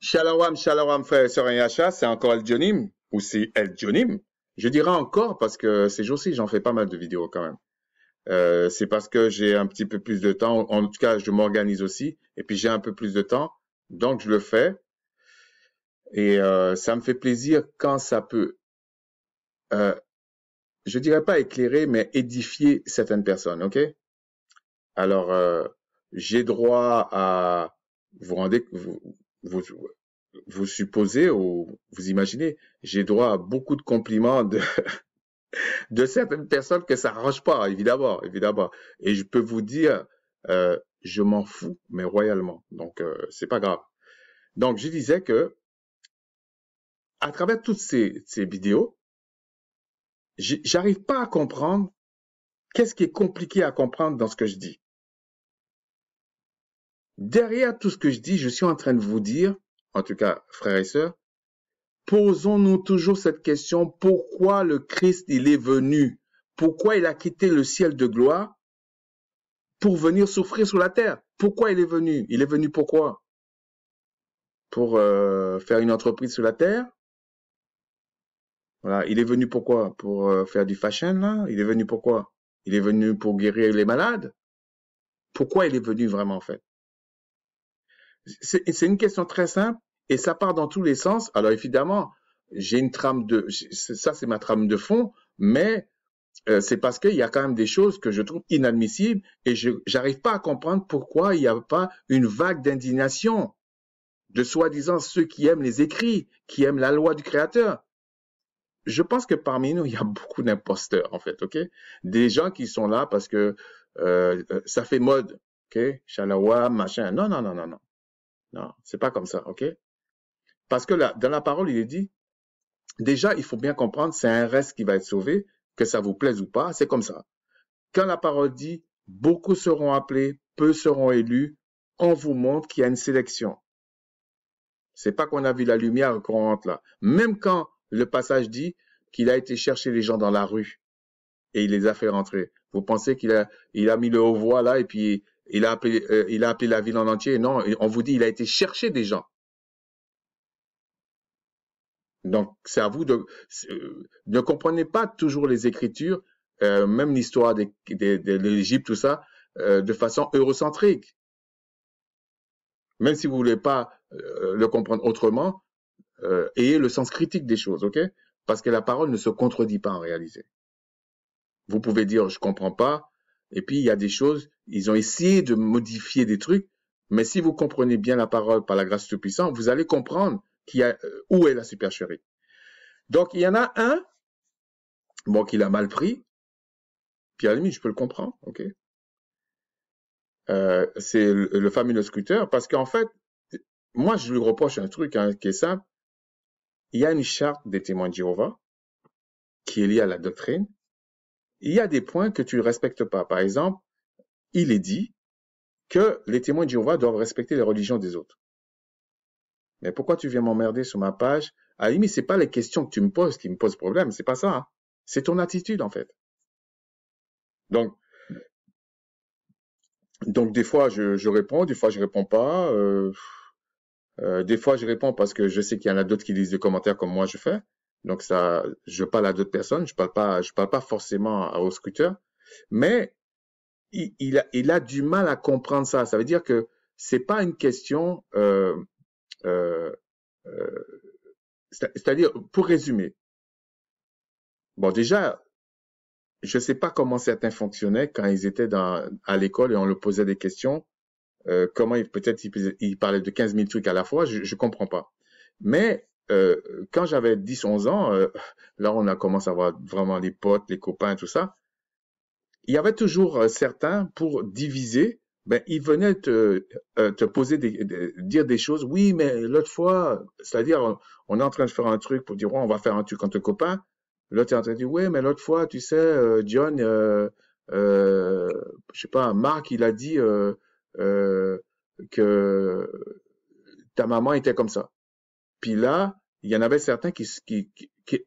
Shalom, shalom, frère et Yacha, c'est encore El ou c'est El Je dirais encore parce que ces jours-ci, j'en fais pas mal de vidéos quand même. Euh, c'est parce que j'ai un petit peu plus de temps, en tout cas, je m'organise aussi, et puis j'ai un peu plus de temps, donc je le fais. Et euh, ça me fait plaisir quand ça peut, euh, je dirais pas éclairer, mais édifier certaines personnes, ok Alors, euh, j'ai droit à, vous rendez, vous, vous, vous supposez ou vous imaginez, j'ai droit à beaucoup de compliments de, de certaines personnes que ça arrange pas, évidemment, évidemment. Et je peux vous dire, euh, je m'en fous, mais royalement. Donc, euh, c'est pas grave. Donc, je disais que à travers toutes ces, ces vidéos, j'arrive pas à comprendre qu'est-ce qui est compliqué à comprendre dans ce que je dis. Derrière tout ce que je dis, je suis en train de vous dire, en tout cas, frères et sœurs, posons-nous toujours cette question, pourquoi le Christ, il est venu? Pourquoi il a quitté le ciel de gloire pour venir souffrir sur la terre? Pourquoi il est venu? Il est venu pourquoi? Pour euh, faire une entreprise sur la terre? Voilà, il est venu pourquoi Pour euh, faire du fashion, là Il est venu pourquoi Il est venu pour guérir les malades Pourquoi il est venu vraiment, en fait c'est une question très simple et ça part dans tous les sens. Alors évidemment, j'ai une trame de, ça c'est ma trame de fond, mais euh, c'est parce qu'il y a quand même des choses que je trouve inadmissibles et je n'arrive pas à comprendre pourquoi il n'y a pas une vague d'indignation de soi-disant ceux qui aiment les écrits, qui aiment la loi du Créateur. Je pense que parmi nous, il y a beaucoup d'imposteurs, en fait, OK? Des gens qui sont là parce que euh, euh, ça fait mode, OK? Shalawa, machin. Non, non, non, non, non. Non, c'est pas comme ça, ok? Parce que là, dans la parole, il est dit, déjà, il faut bien comprendre, c'est un reste qui va être sauvé, que ça vous plaise ou pas, c'est comme ça. Quand la parole dit, beaucoup seront appelés, peu seront élus, on vous montre qu'il y a une sélection. C'est pas qu'on a vu la lumière qu'on rentre là. Même quand le passage dit qu'il a été chercher les gens dans la rue et il les a fait rentrer. Vous pensez qu'il a, il a mis le haut voix là et puis il a appelé, euh, il a appelé la ville en entier. Non, on vous dit, il a été chercher des gens. Donc, c'est à vous de... Euh, ne comprenez pas toujours les Écritures, euh, même l'histoire de, l'Égypte, tout ça, de façon eurocentrique. Même si vous voulez pas le comprendre autrement, ayez le sens critique des choses, ok Parce que la parole ne se contredit pas en réalité. Vous pouvez dire, je comprends pas, et puis, il y a des choses, ils ont essayé de modifier des trucs, mais si vous comprenez bien la parole par la grâce Tout-Puissant, vous allez comprendre qui a, euh, où est la supercherie. Donc, il y en a un, bon, qui l'a mal pris, puis à la limite, je peux le comprendre, ok euh, C'est le, fameux scooter, parce qu'en fait, moi, je lui reproche un truc hein, qui est simple. Il y a une charte des témoins de Jéhovah qui est liée à la doctrine, il y a des points que tu ne respectes pas. Par exemple, il est dit que les témoins de Jéhovah doivent respecter les religions des autres. Mais pourquoi tu viens m'emmerder sur ma page Ah la c'est pas les questions que tu me poses qui me posent problème, c'est pas ça. Hein. C'est ton attitude en fait. Donc, donc des fois je, réponds, des fois je réponds pas. Euh, euh, des fois je réponds parce que je sais qu'il y en a d'autres qui lisent des commentaires comme moi je fais. Donc ça, je parle à d'autres personnes, je parle pas, je parle pas forcément au scooter, mais il, a, il du mal à comprendre ça. Ça veut dire que c'est pas une question, euh, euh, euh, c'est-à-dire pour résumer. Bon, déjà, je sais pas comment certains fonctionnaient quand ils étaient dans, à l'école et on leur posait des questions. comment peut-être ils, ils parlaient de 15 000 trucs à la fois, je, je comprends pas. Mais euh, quand j'avais 10-11 ans, euh, là on a commencé à avoir vraiment des potes, les copains, tout ça, il y avait toujours euh, certains pour diviser, ben, ils venaient te, te poser des, dire des choses, oui, mais l'autre fois, c'est-à-dire on, est en train de faire un truc pour dire, on va faire un truc entre copains, l'autre est en train de dire, oui, mais l'autre fois, tu sais, John, je sais pas, Marc, il a dit que ta maman était comme ça. Puis là, il y en avait certains qui, qui,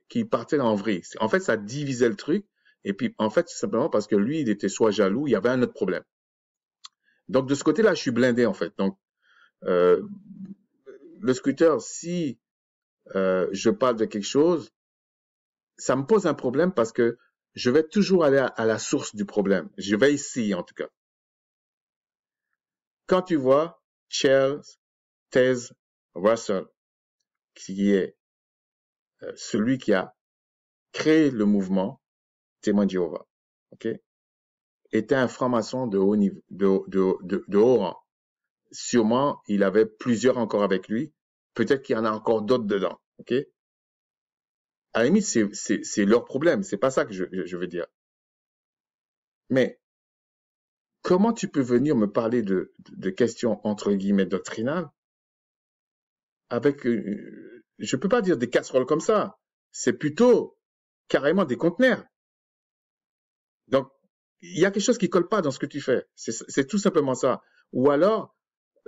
qui, partaient en vrai. En fait, ça divisait le truc. Et puis, en fait, simplement parce que lui, il était soit jaloux, il y avait un autre problème. Donc, de ce côté-là, je suis blindé, en fait. Donc, euh, le scooter, si euh, je parle de quelque chose, ça me pose un problème parce que je vais toujours aller à, la source du problème. Je vais ici, en tout cas. Quand tu vois Charles, Thèse, Russell, qui est euh, celui qui a créé le mouvement Témoin de Jéhovah, ok, était un franc-maçon de haut de, haut rang. Sûrement, il avait plusieurs encore avec lui. Peut-être qu'il y en a encore d'autres dedans, ok. À la limite, c'est leur problème. C'est pas ça que je, veux dire. Mais comment tu peux venir me parler de, de questions entre guillemets doctrinales avec, euh, je peux pas dire des casseroles comme ça. C'est plutôt carrément des conteneurs. Donc, il y a quelque chose qui colle pas dans ce que tu fais. C'est tout simplement ça. Ou alors,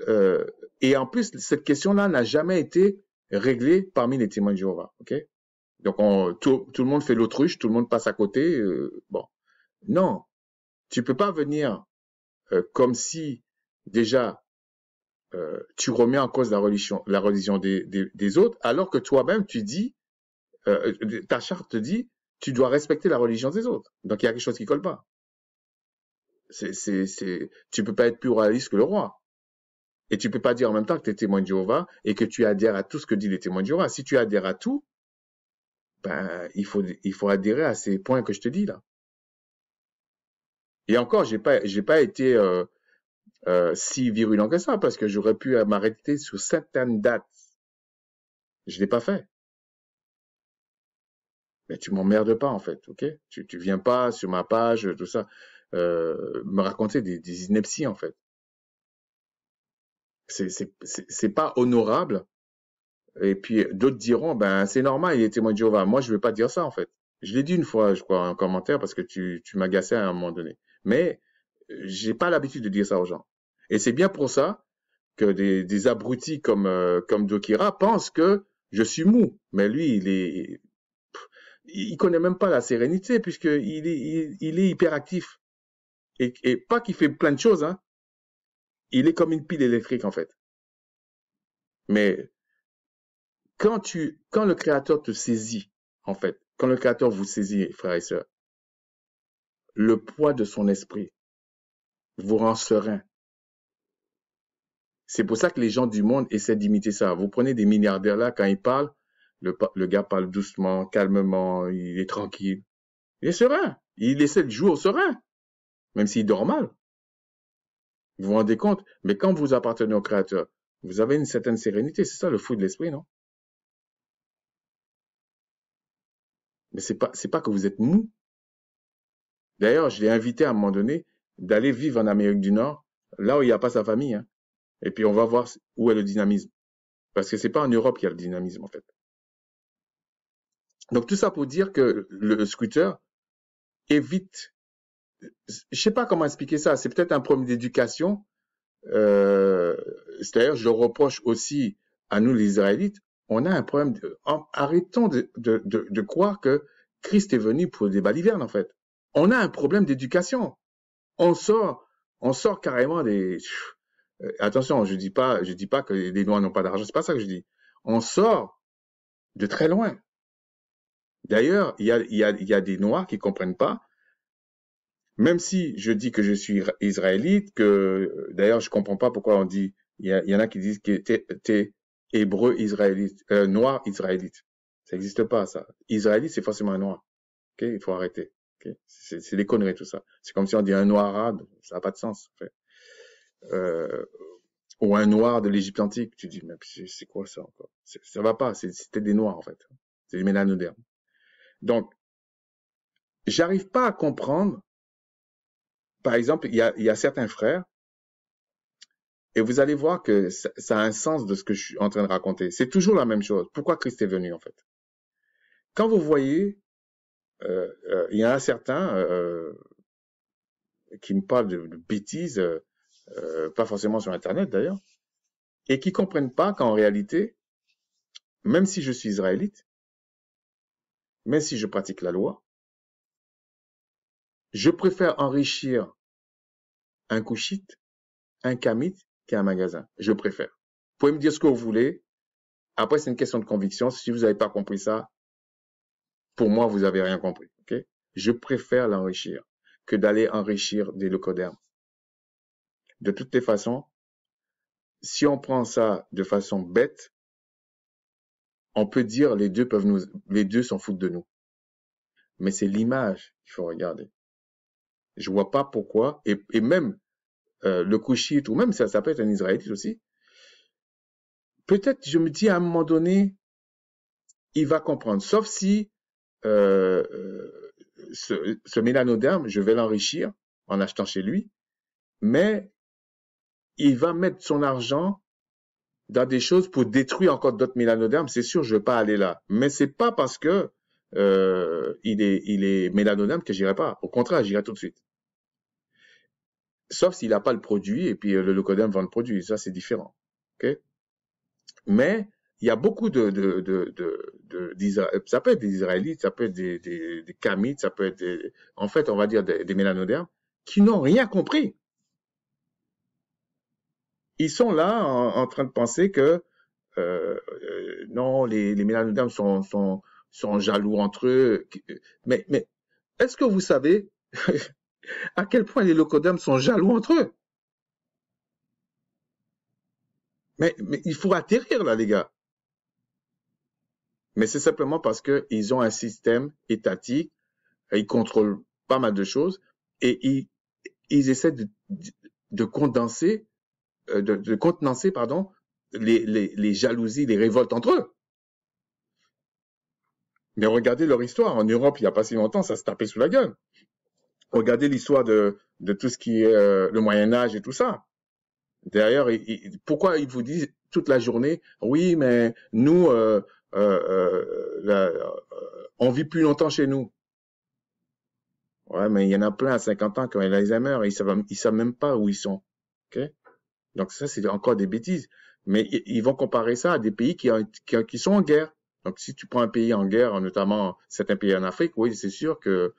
euh, et en plus, cette question-là n'a jamais été réglée parmi les témoins de Jéhovah. Ok Donc, tout, tout, le monde fait l'autruche, tout le monde passe à côté. Euh, bon, non, tu peux pas venir comme si déjà euh, tu remets en cause la religion, la religion des, des, autres, alors que toi-même, tu dis, euh, euh, ta charte te dit, tu dois respecter la religion des autres. Donc, il y a quelque chose qui colle pas. C'est, c'est, c'est, tu peux pas être plus réaliste que le roi. Et tu peux pas dire en même temps que tu es témoin de Jéhovah et que tu adhères à tout ce que dit les témoins de Jéhovah. Si tu adhères à tout, ben, il faut, il faut adhérer à ces points que je te dis là. Et encore, j'ai pas, j'ai pas été, euh, si virulent que ça, parce que j'aurais pu m'arrêter sur certaines dates. Je l'ai pas fait. Mais tu m'emmerdes pas en fait, ok Tu tu viens pas sur ma page, tout ça, euh, me raconter des, des, inepties en fait. C'est pas honorable. Et puis d'autres diront, ben c'est normal, il est témoin de Jéhovah. Moi, je vais pas dire ça en fait. Je l'ai dit une fois, je crois, en commentaire parce que tu tu à un moment donné. Mais j'ai pas l'habitude de dire ça aux gens. Et c'est bien pour ça que des, abrutis comme, euh, comme Dokira pensent que je suis mou. Mais lui, il est, il connaît même pas la sérénité puisqu'il est, il, est hyperactif. Et, et pas qu'il fait plein de choses, hein. Il est comme une pile électrique, en fait. Mais quand tu, quand le créateur te saisit, en fait, quand le créateur vous saisit, frères et sœurs, le poids de son esprit vous rend serein. C'est pour ça que les gens du monde essaient d'imiter ça. Vous prenez des milliardaires là, quand ils parlent, le, gars parle doucement, calmement, il est tranquille. Il est serein. Il essaie de jouer au serein, même s'il dort mal. Vous vous rendez compte Mais quand vous appartenez au Créateur, vous avez une certaine sérénité. C'est ça le fou de l'esprit, non Mais c'est pas, c'est pas que vous êtes mou. D'ailleurs, je l'ai invité à un moment donné d'aller vivre en Amérique du Nord, là où il n'y a pas sa famille. Hein. Et puis on va voir où est le dynamisme. Parce que c'est pas en Europe qu'il y a le dynamisme en fait. Donc tout ça pour dire que le scooter évite. Je sais pas comment expliquer ça. C'est peut-être un problème d'éducation. Euh, c'est-à-dire, je reproche aussi à nous les Israélites. On a un problème. De, arrêtons de, de, croire que Christ est venu pour des balivernes en fait. On a un problème d'éducation. On sort, on sort carrément des. Euh, attention, je dis pas, je dis pas que les Noirs n'ont pas d'argent, c'est pas ça que je dis. On sort de très loin. D'ailleurs, il y a, y, a, y a des Noirs qui comprennent pas. Même si je dis que je suis israélite, que euh, d'ailleurs je comprends pas pourquoi on dit, il y, en a qui disent que t'es es hébreu israélite, euh, noir israélite. Ça n'existe pas ça. Israélite c'est forcément un noir. Ok, il faut arrêter. Okay. C'est des conneries tout ça. C'est comme si on dit un noir arabe, ça n'a pas de sens. fait. Euh, ou un noir de l'Égypte antique, tu dis, mais c'est quoi ça encore Ça va pas, c'était des noirs en fait, c'est des mélanodermes. Donc, j'arrive pas à comprendre, par exemple, il y a, y a, certains frères, et vous allez voir que ça, a un sens de ce que je suis en train de raconter. C'est toujours la même chose. Pourquoi Christ est venu en fait Quand vous voyez, euh, euh, il euh, y a un certain qui me parle de bêtises, euh, pas forcément sur Internet d'ailleurs, et qui comprennent pas qu'en réalité, même si je suis israélite, même si je pratique la loi, je préfère enrichir un couchite, un kamite qu'un magasin. Je préfère. Vous pouvez me dire ce que vous voulez. Après, c'est une question de conviction. Si vous n'avez pas compris ça, pour moi, vous n'avez rien compris. je préfère l'enrichir que d'aller enrichir des locodermes de toutes les façons, si on prend ça de façon bête, on peut dire les deux peuvent nous, les deux s'en foutent de nous. Mais c'est l'image qu'il faut regarder. Je vois pas pourquoi, et, même euh, le Kushite, ou même ça, ça peut être un israélite aussi. Peut-être, je me dis à un moment donné, il va comprendre. Sauf si euh, euh, ce, ce mélanoderme, je vais l'enrichir en achetant chez lui, mais il va mettre son argent dans des choses pour détruire encore d'autres mélanodermes. C'est sûr, je vais pas aller là. Mais c'est pas parce que euh, il est, il est mélanoderme que j'irai pas. Au contraire, j'irai tout de suite. Sauf s'il n'a pas le produit et puis euh, le leucoderme vend le produit. Ça, c'est différent. Ok. Mais il y a beaucoup de, de, euh, ça peut être des Israélites, ça peut être des, des, Kamites, ça peut être, en fait, on va dire des mélanodermes qui n'ont rien compris ils sont là en, train de penser que euh, euh, non, les, les sont, sont, sont jaloux entre eux. Euh, mais, mais est-ce que vous savez à quel point les locodermes sont jaloux entre eux mais, mais il faut atterrir là, les gars. Mais c'est simplement parce qu'ils ont un système étatique, ils contrôlent pas mal de choses et ils, ils essaient de, de condenser euh, de, contenancer, pardon, les, les, jalousies, les révoltes entre eux. Mais regardez leur histoire. En Europe, il n'y a pas si longtemps, ça se tapait sous la gueule. Regardez l'histoire de, de, tout ce qui est euh, le Moyen Âge et tout ça. D'ailleurs, pourquoi ils vous disent toute la journée, oui, mais nous, euh, on vit plus longtemps chez nous. Ouais, mais il y en a plein à 50 ans qui ont l'Alzheimer et ils savent, ils savent même pas où ils sont. Donc ça, c'est encore des bêtises. Mais ils vont comparer ça à des pays qui, sont en guerre. Donc si tu prends un pays en guerre, notamment certains pays en Afrique, oui, c'est sûr que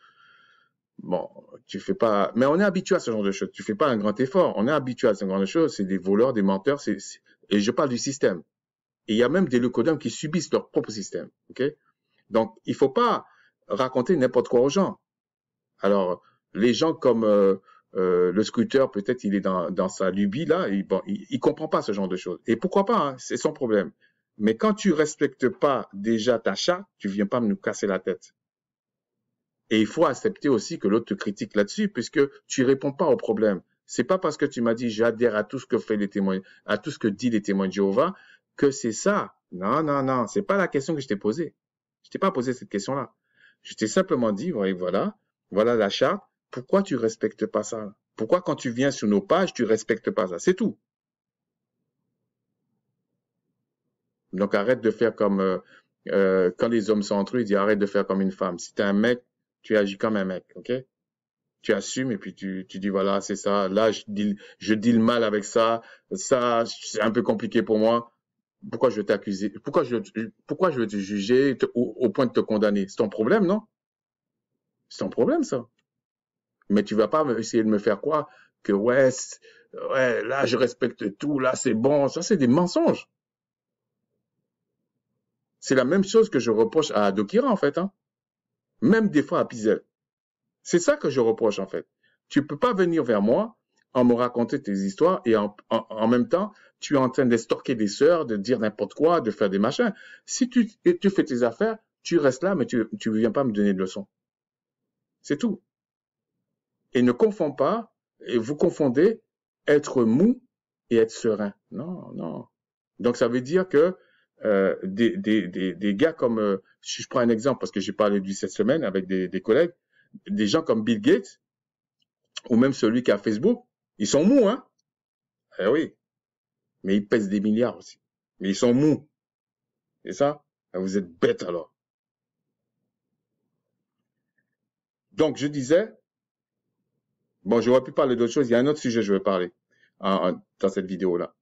bon, tu fais pas. Mais on est habitué à ce genre de choses. Tu fais pas un grand effort. On est habitué à ce genre de choses. C'est des voleurs, des menteurs. Et je parle du système. Et il y a même des leucodèmes qui subissent leur propre système. Ok Donc il faut pas raconter n'importe quoi aux gens. Alors les gens comme euh, euh, le scooter, peut-être il est dans, dans, sa lubie là, il, il, comprend pas ce genre de choses. Et pourquoi pas, hein, c'est son problème. Mais quand tu respectes pas déjà ta charte, tu viens pas me nous casser la tête. Et il faut accepter aussi que l'autre te critique là-dessus, puisque tu réponds pas au problème. C'est pas parce que tu m'as dit j'adhère à tout ce que fait les témoins, à tout ce que dit les témoins de Jéhovah, que c'est ça. Non, non, non, c'est pas la question que je t'ai posée. Je t'ai pas posé cette question-là. Je t'ai simplement dit, voilà, voilà la charte. Pourquoi tu respectes pas ça Pourquoi quand tu viens sur nos pages, tu respectes pas ça C'est tout. Donc arrête de faire comme euh, euh, quand les hommes sont entre eux, ils disent arrête de faire comme une femme. Si tu es un mec, tu agis comme un mec, ok Tu assumes et puis tu, tu dis voilà c'est ça. Là je dis je mal avec ça. Ça c'est un peu compliqué pour moi. Pourquoi je veux t'accuser Pourquoi je pourquoi je veux te juger au, point de te condamner C'est ton problème non C'est ton problème ça. Mais tu vas pas essayer de me faire croire que ouais, ouais, là je respecte tout, là c'est bon. Ça, c'est des mensonges. C'est la même chose que je reproche à Adokira, en fait. Hein. Même des fois à Pizel. C'est ça que je reproche, en fait. Tu peux pas venir vers moi en me racontant tes histoires et en, même temps, tu es en train d'estorquer des sœurs, de dire n'importe quoi, de faire des machins. Si tu, tu fais tes affaires, tu restes là, mais tu ne viens pas me donner de leçons. C'est tout et ne confond pas, et vous confondez être mou et être serein. Non, non. Donc ça veut dire que euh, des, des, des, gars comme, euh, si je prends un exemple, parce que j'ai parlé de lui cette semaine avec des, des collègues, des gens comme Bill Gates, ou même celui qui a Facebook, ils sont mous, hein Eh oui. Mais ils pèsent des milliards aussi. Mais ils sont mous. Et ça, ah, vous êtes bêtes alors. Donc je disais, Bon, je j'aurais pu parler d'autre chose. Il y a un autre sujet que je vais parler dans cette vidéo-là.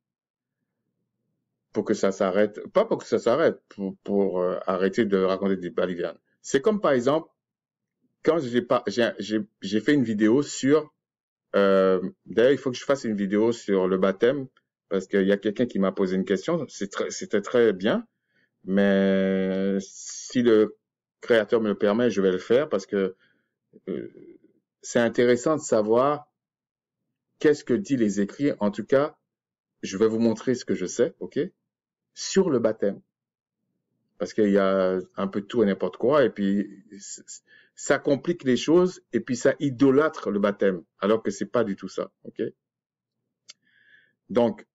Pour que ça s'arrête. Pas pour que ça s'arrête, pour, euh, arrêter de raconter des balivernes. C'est comme par exemple, quand j'ai pas, j'ai fait une vidéo sur. Euh, D'ailleurs, il faut que je fasse une vidéo sur le baptême parce qu'il y a quelqu'un qui m'a posé une question. C'était très, bien, mais si le créateur me le permet, je vais le faire parce que euh, c'est intéressant de savoir qu'est-ce que dit les écrits. En tout cas, je vais vous montrer ce que je sais, ok, sur le baptême. Parce qu'il y a un peu de tout et n'importe quoi, et puis ça complique les choses, et puis ça idolâtre le baptême, alors que c'est pas du tout ça, ok. Donc,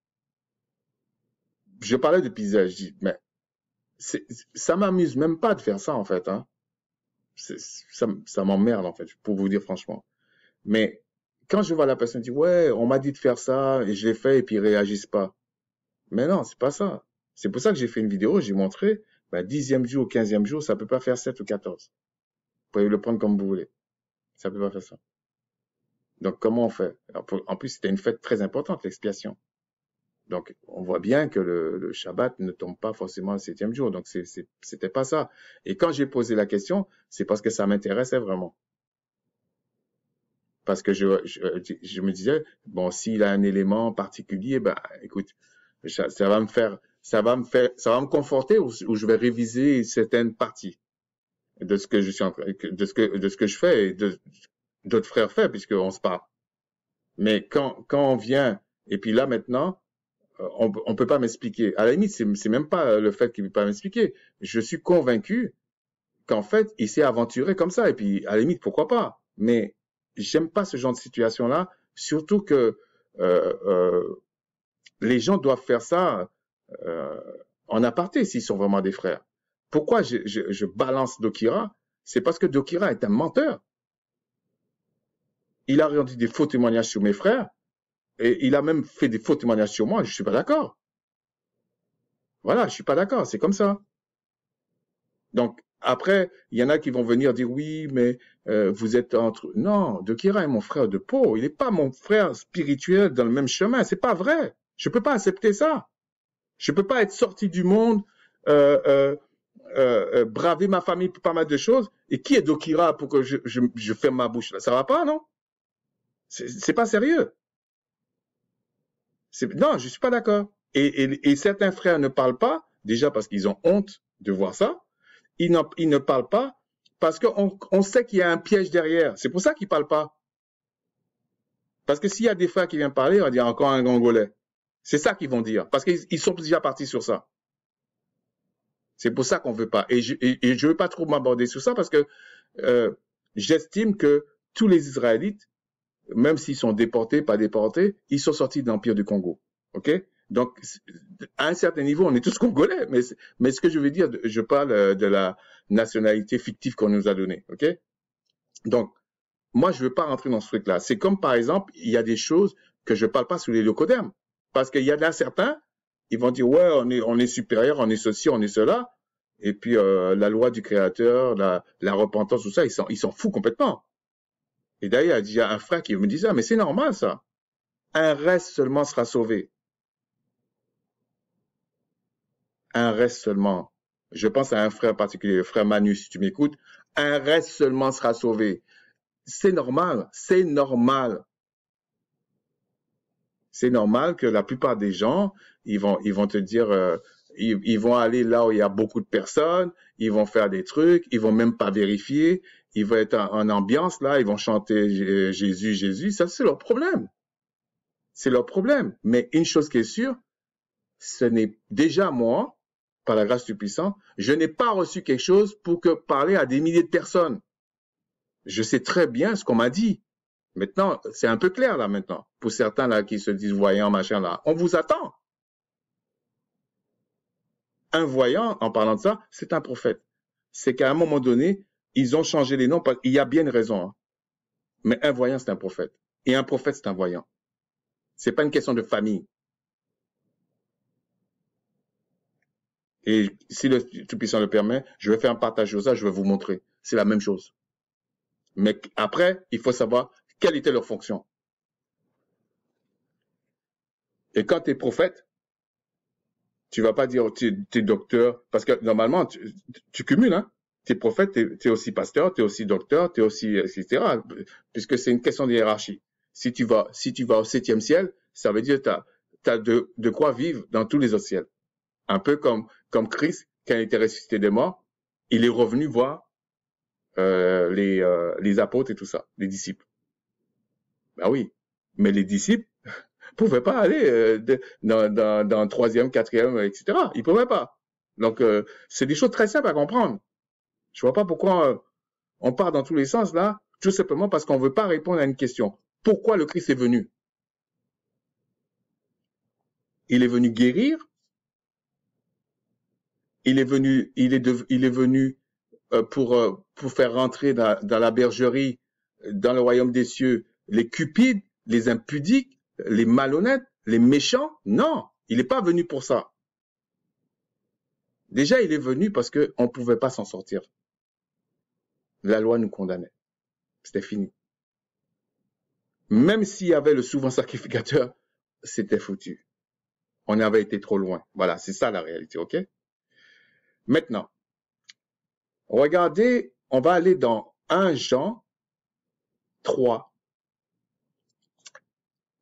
je parlais de paysage, je dis, mais ça m'amuse même pas de faire ça en fait. Hein ça, m'emmerde en fait, pour vous dire franchement. Mais quand je vois la personne dire ouais, on m'a dit de faire ça et je l'ai fait et puis ils réagissent pas. Mais non, c'est pas ça. C'est pour ça que j'ai fait une vidéo, j'ai montré, ben, dixième jour ou quinzième jour, ça peut pas faire 7 ou 14. Vous pouvez le prendre comme vous voulez. Ça peut pas faire ça. Donc, comment on fait? En plus, c'était une fête très importante, l'expiation. Donc, on voit bien que le, Shabbat ne tombe pas forcément le septième jour. Donc, c'était pas ça. Et quand j'ai posé la question, c'est parce que ça m'intéressait vraiment. Parce que je, je, me disais, bon, s'il a un élément particulier, ben, écoute, ça, va me faire, ça va me faire, ça va me conforter ou, je vais réviser certaines parties de ce que je suis en train, de ce que, de ce que je fais et de, d'autres frères font puisqu'on se parle. Mais quand, quand on vient, et puis là maintenant, euh, on ne peut pas m'expliquer. À la limite, c'est même pas euh, le fait qu'il ne peut pas m'expliquer. Je suis convaincu qu'en fait, il s'est aventuré comme ça. Et puis, à la limite, pourquoi pas Mais j'aime pas ce genre de situation-là, surtout que euh, les gens doivent faire ça en aparté s'ils sont vraiment des frères. Pourquoi je, je balance Dokira C'est parce que Dokira est un menteur. Il a rendu des faux témoignages sur mes frères et il a même fait des fautes témoignages sur moi, je suis pas d'accord. Voilà, je suis pas d'accord, c'est comme ça. Donc, après, il y en a qui vont venir dire oui, mais euh, vous êtes entre. Non, Dokira est mon frère de peau. Il n'est pas mon frère spirituel dans le même chemin. C'est pas vrai. Je ne peux pas accepter ça. Je ne peux pas être sorti du monde, euh, euh, braver ma famille pour pas mal de choses. Et qui est Dokira pour que je, je, je ferme ma bouche là Ça va pas, non C'est pas sérieux. Non, je suis pas d'accord. Et, certains frères ne parlent pas, déjà parce qu'ils ont honte de voir ça. Ils, ne parlent pas parce qu'on on sait qu'il y a un piège derrière. C'est pour ça qu'ils parlent pas. Parce que s'il y a des frères qui viennent parler, on va dire encore un Congolais. C'est ça qu'ils vont dire, parce qu'ils sont déjà partis sur ça. C'est pour ça qu'on veut pas. Et je, ne veux pas trop m'aborder sur ça parce que euh, j'estime que tous les Israélites même s'ils sont déportés, pas déportés, ils sont sortis de l'Empire du Congo. OK Donc, à un certain niveau, on est tous congolais, mais, mais ce que je veux dire, je parle euh, de la nationalité fictive qu'on nous a donnée. OK Donc, moi, je veux pas rentrer dans ce truc-là. C'est comme, par exemple, il y a des choses que je ne parle pas sous les locodermes. Parce qu'il y en a certains, ils vont dire, ouais, on est, on est supérieur, on est ceci, on est cela. Et puis, euh, la loi du créateur, la, la repentance, tout ça, ils s'en, ils s'en foutent complètement. Et d'ailleurs, il y a un frère qui me disait ah, « mais c'est normal ça. Un reste seulement sera sauvé. Un reste seulement. Je pense à un frère particulier, le frère Manu, si tu m'écoutes. Un reste seulement sera sauvé. C'est normal, c'est normal. C'est normal que la plupart des gens, ils vont, ils vont te dire, euh, ils, vont aller là où il y a beaucoup de personnes, ils vont faire des trucs, ils vont même pas vérifier, ils vont être en, ambiance là, ils vont chanter euh, Jésus, Jésus, ça c'est leur problème. C'est leur problème. Mais une chose qui est sûre, ce n'est déjà moi, par la grâce du puissant, je n'ai pas reçu quelque chose pour que parler à des milliers de personnes. Je sais très bien ce qu'on m'a dit. Maintenant, c'est un peu clair là maintenant. Pour certains là qui se disent voyants, machin là, on vous attend. Un voyant, en parlant de ça, c'est un prophète. C'est qu'à un moment donné, ils ont changé les noms parce qu'il y a bien une raison. Hein. Mais un voyant, c'est un prophète. Et un prophète, c'est un voyant. C'est pas une question de famille. Et si le Tout-Puissant le permet, je vais faire un partage de ça, je vais vous montrer. C'est la même chose. Mais après, il faut savoir quelle était leur fonction. Et quand tu es prophète, tu vas pas dire oh, tu es docteur, parce que normalement, tu, cumules, hein tu es prophète, tu es, aussi pasteur, tu es aussi docteur, tu es aussi, etc. Puisque c'est une question de hiérarchie. Si tu vas, si tu vas au septième ciel, ça veut dire que tu as, de, de, quoi vivre dans tous les autres ciels. Un peu comme, comme Christ, quand il été ressuscité des morts, il est revenu voir euh, les, euh, les apôtres et tout ça, les disciples. Ben oui, mais les disciples pouvaient pas aller euh, dans, dans, troisième, quatrième, etc. Ils pouvaient pas. Donc, c'est des choses très simples à comprendre. Je vois pas pourquoi euh, on part dans tous les sens là, tout simplement parce qu'on veut pas répondre à une question. Pourquoi le Christ est venu Il est venu guérir. Il est venu, il est, de, il est venu euh, pour euh, pour faire rentrer dans, dans la bergerie, dans le royaume des cieux, les cupides, les impudiques, les malhonnêtes, les méchants. Non, il n'est pas venu pour ça. Déjà, il est venu parce qu'on ne pouvait pas s'en sortir la loi nous condamnait. C'était fini. Même s'il y avait le souvent sacrificateur, c'était foutu. On avait été trop loin. Voilà, c'est ça la réalité, ok Maintenant, regardez, on va aller dans 1 Jean 3,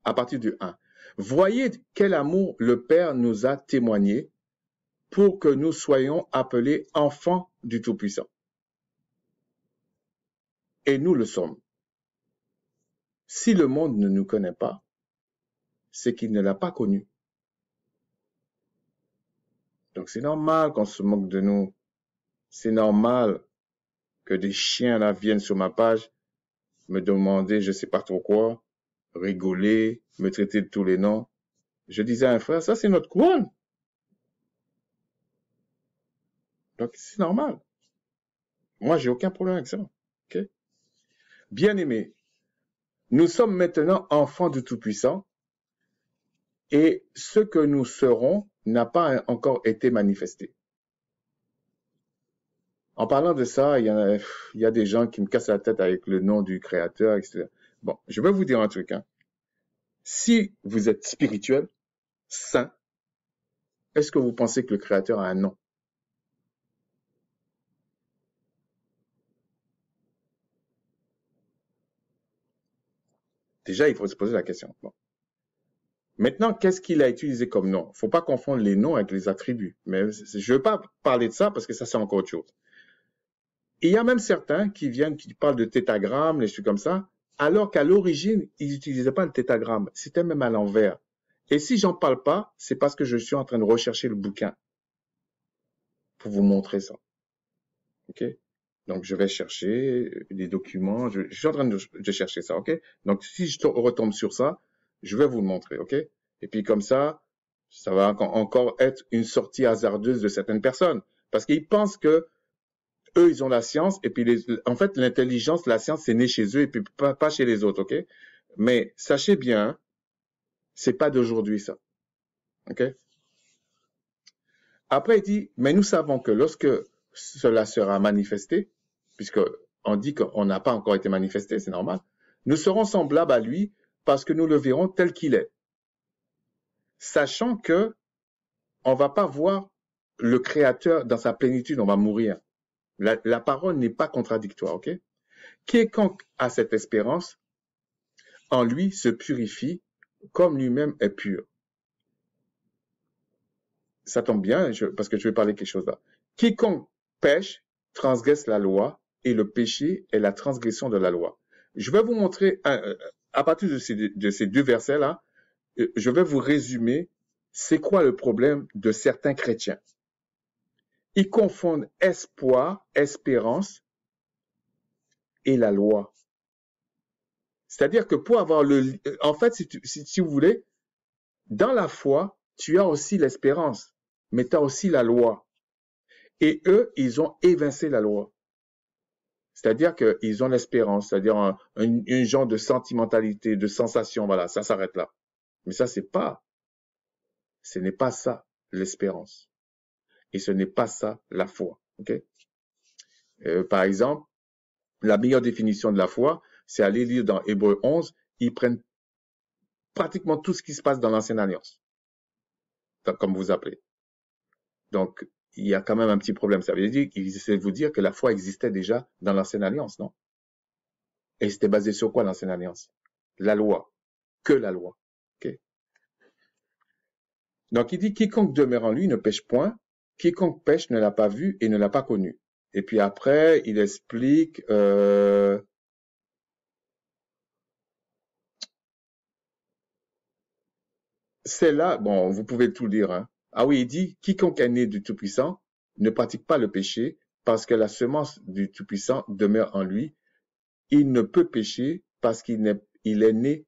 à partir du 1. Voyez quel amour le Père nous a témoigné pour que nous soyons appelés enfants du Tout-Puissant. Et nous le sommes. Si le monde ne nous connaît pas, c'est qu'il ne l'a pas connu. Donc c'est normal qu'on se moque de nous. C'est normal que des chiens là viennent sur ma page me demander je sais pas trop quoi, rigoler, me traiter de tous les noms. Je disais à un frère, ça c'est notre couronne. Donc c'est normal. Moi j'ai aucun problème avec ça. Bien-aimés, nous sommes maintenant enfants du Tout-Puissant et ce que nous serons n'a pas encore été manifesté. En parlant de ça, il y, a, des gens qui me cassent la tête avec le nom du Créateur, etc. Bon, je vais vous dire un truc. Hein. Si vous êtes spirituel, saint, est-ce que vous pensez que le Créateur a un nom Déjà, il faut se poser la question. Maintenant, qu'est-ce qu'il a utilisé comme nom Faut pas confondre les noms avec les attributs. Mais je veux pas parler de ça parce que ça, c'est encore autre chose. Il y a même certains qui viennent, qui parlent de tétagramme, les trucs comme ça, alors qu'à l'origine, ils n'utilisaient pas le tétagramme. C'était même à l'envers. Et si j'en parle pas, c'est parce que je suis en train de rechercher le bouquin pour vous montrer ça. Okay? Donc, je vais chercher des documents. Je, suis en train de, chercher ça, OK Donc, si je retombe sur ça, je vais vous le montrer, OK Et puis, comme ça, ça va encore être une sortie hasardeuse de certaines personnes. Parce qu'ils pensent que eux, ils ont la science. Et puis, en fait, l'intelligence, la science, c'est né chez eux et puis pas, pas chez les autres, OK Mais sachez bien, c'est pas d'aujourd'hui, ça. OK Après, il dit, mais nous savons que lorsque cela sera manifesté, puisque on dit qu'on n'a pas encore été manifesté, c'est normal, nous serons semblables à lui parce que nous le verrons tel qu'il est. Sachant que on va pas voir le créateur dans sa plénitude, on va mourir. La, parole n'est pas contradictoire, ok? Quiconque a cette espérance, en lui se purifie comme lui-même est pur. Ça tombe bien, parce que je vais parler quelque chose là. Quiconque pêche transgresse la loi et le péché est la transgression de la loi. Je vais vous montrer, à, euh, euh, à partir de ces, deux versets-là, euh, je vais vous résumer c'est quoi le problème de certains chrétiens. Ils confondent espoir, espérance et la loi. C'est-à-dire que pour avoir le... En fait, si, tu, si vous voulez, dans la foi, tu as aussi l'espérance, mais tu as aussi la loi. Et eux, ils ont évincé la loi. C'est-à-dire qu'ils ont l'espérance, c'est-à-dire un, genre de sentimentalité, de sensation, voilà, ça s'arrête là. Mais ça, c'est pas, ce n'est pas ça l'espérance. Et ce n'est pas ça la foi. ok euh, par exemple, la meilleure définition de la foi, c'est aller lire dans Hébreu 11, ils prennent pratiquement tout ce qui se passe dans l'ancienne alliance, comme vous appelez. Donc, il y a quand même un petit problème. Ça veut dire qu'il essaie de vous dire que la foi existait déjà dans l'ancienne alliance, non Et c'était basé sur quoi l'ancienne alliance La loi. Que la loi. Okay. Donc il dit, quiconque demeure en lui ne pêche point, quiconque pêche ne l'a pas vu et ne l'a pas connu. Et puis après, il explique... Euh, c'est là, bon, vous pouvez tout dire, hein, ah oui, il dit, quiconque est né du Tout-Puissant ne pratique pas le péché parce que la semence du Tout-Puissant demeure en lui. Il ne peut pécher parce qu'il est, né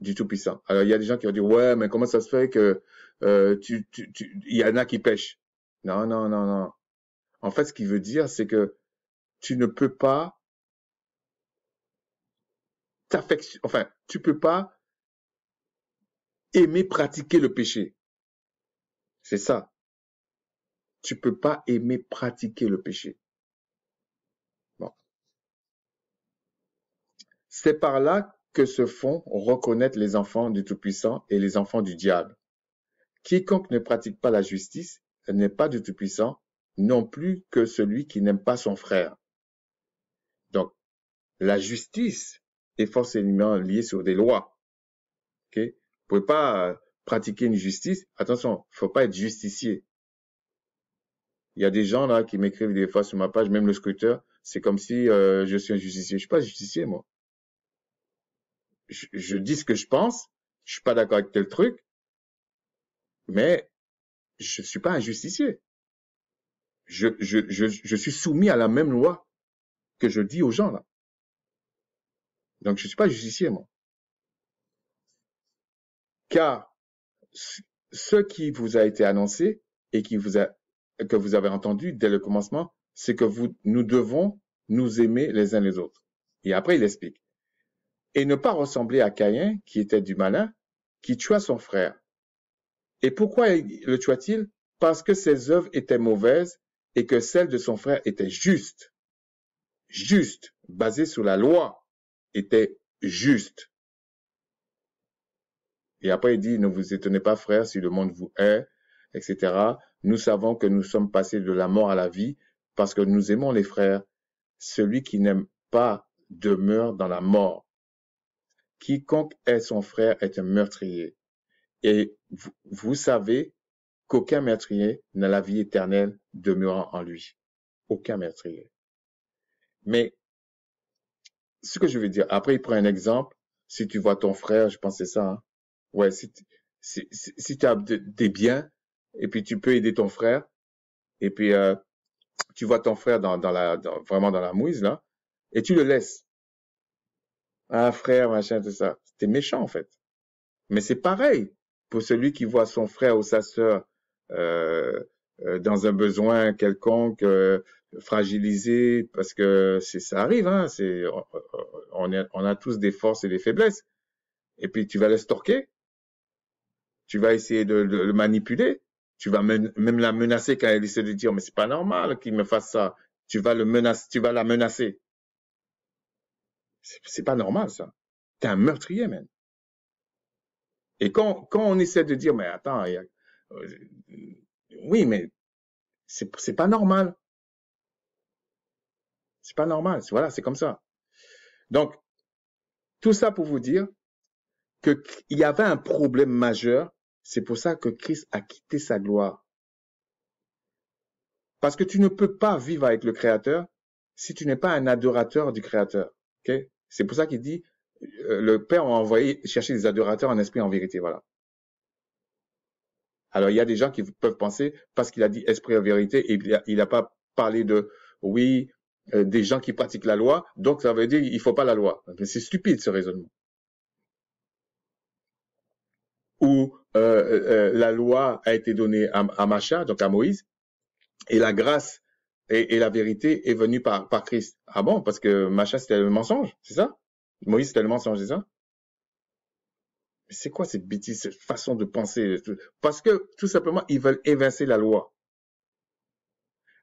du Tout-Puissant. Alors, il y a des gens qui ont dit ouais, mais comment ça se fait que euh, il y en a qui pêchent Non, non, non, non. En fait, ce qu'il veut dire, c'est que tu ne peux pas t'affectionner, enfin, tu peux pas aimer pratiquer le péché. C'est ça. Tu peux pas aimer pratiquer le péché. Bon. C'est par là que se font reconnaître les enfants du Tout-Puissant et les enfants du diable. Quiconque ne pratique pas la justice n'est pas du Tout-Puissant, non plus que celui qui n'aime pas son frère. Donc, la justice est forcément liée sur des lois. Okay? Vous pouvez pas euh, pratiquer une justice, attention, faut pas être justicier. Il y a des gens là qui m'écrivent des fois sur ma page, même le scruteur, c'est comme si euh, je suis un justicier. Je suis pas justicier moi. Je, dis ce que je pense, je suis pas d'accord avec tel truc, mais je suis pas un justicier. Je, je, je suis soumis à la même loi que je dis aux gens là. Donc je suis pas justicier moi. Car ce qui vous a été annoncé et que vous avez entendu dès le commencement, c'est que vous, nous devons nous aimer les uns les autres. Et après, il explique. Et ne pas ressembler à Caïn, qui était du malin, qui tua son frère. Et pourquoi le tua-t-il? Parce que ses œuvres étaient mauvaises et que celles de son frère étaient justes. Juste, basées sur la loi, étaient justes. Et après, il dit, ne vous étonnez pas, frère, si le monde vous hait, etc. Nous savons que nous sommes passés de la mort à la vie parce que nous aimons les frères. Celui qui n'aime pas demeure dans la mort. Quiconque est son frère est un meurtrier. Et vous, savez qu'aucun meurtrier n'a la vie éternelle demeurant en lui. Aucun meurtrier. Mais ce que je veux dire, après il prend un exemple, si tu vois ton frère, je pensais ça, hein. Ouais, si, si, si, tu as des biens et puis tu peux aider ton frère et puis euh, tu vois ton frère dans, dans la vraiment dans la mouise là et tu le laisses. Ah frère, machin, tout ça. c'était méchant en fait. Mais c'est pareil pour celui qui voit son frère ou sa sœur euh, euh, dans un besoin quelconque, fragilisé, parce que c'est ça arrive. Hein, c'est on, a tous des forces et des faiblesses. Et puis tu vas les torquer tu vas essayer de, le manipuler, tu vas même, la menacer quand elle essaie de dire mais c'est pas normal qu'il me fasse ça. Tu vas le menacer, tu vas la menacer. C'est pas normal ça. T'es un meurtrier même. Et quand, quand on essaie de dire mais attends, euh, oui mais c'est pas normal. C'est pas normal. Voilà, c'est comme ça. Donc, tout ça pour vous dire qu'il y avait un problème majeur c'est pour ça que Christ a quitté sa gloire. Parce que tu ne peux pas vivre avec le Créateur si tu n'es pas un adorateur du Créateur. C'est pour ça qu'il dit, euh, le Père a envoyé chercher des adorateurs en esprit en vérité. Voilà. Alors il y a des gens qui peuvent penser, parce qu'il a dit esprit en vérité, et il n'a pas parlé de, oui, euh, des gens qui pratiquent la loi, donc ça veut dire il faut pas la loi. C'est stupide ce raisonnement. Ou euh, euh, euh, la loi a été donnée à, à, Macha, donc à Moïse, et la grâce et, la vérité est venue par, par Christ. Ah bon, parce que Macha, c'était le mensonge, c'est ça Moïse, c'était le mensonge, c'est ça c'est quoi cette bêtise, cette façon de penser Parce que tout simplement, ils veulent évincer la loi.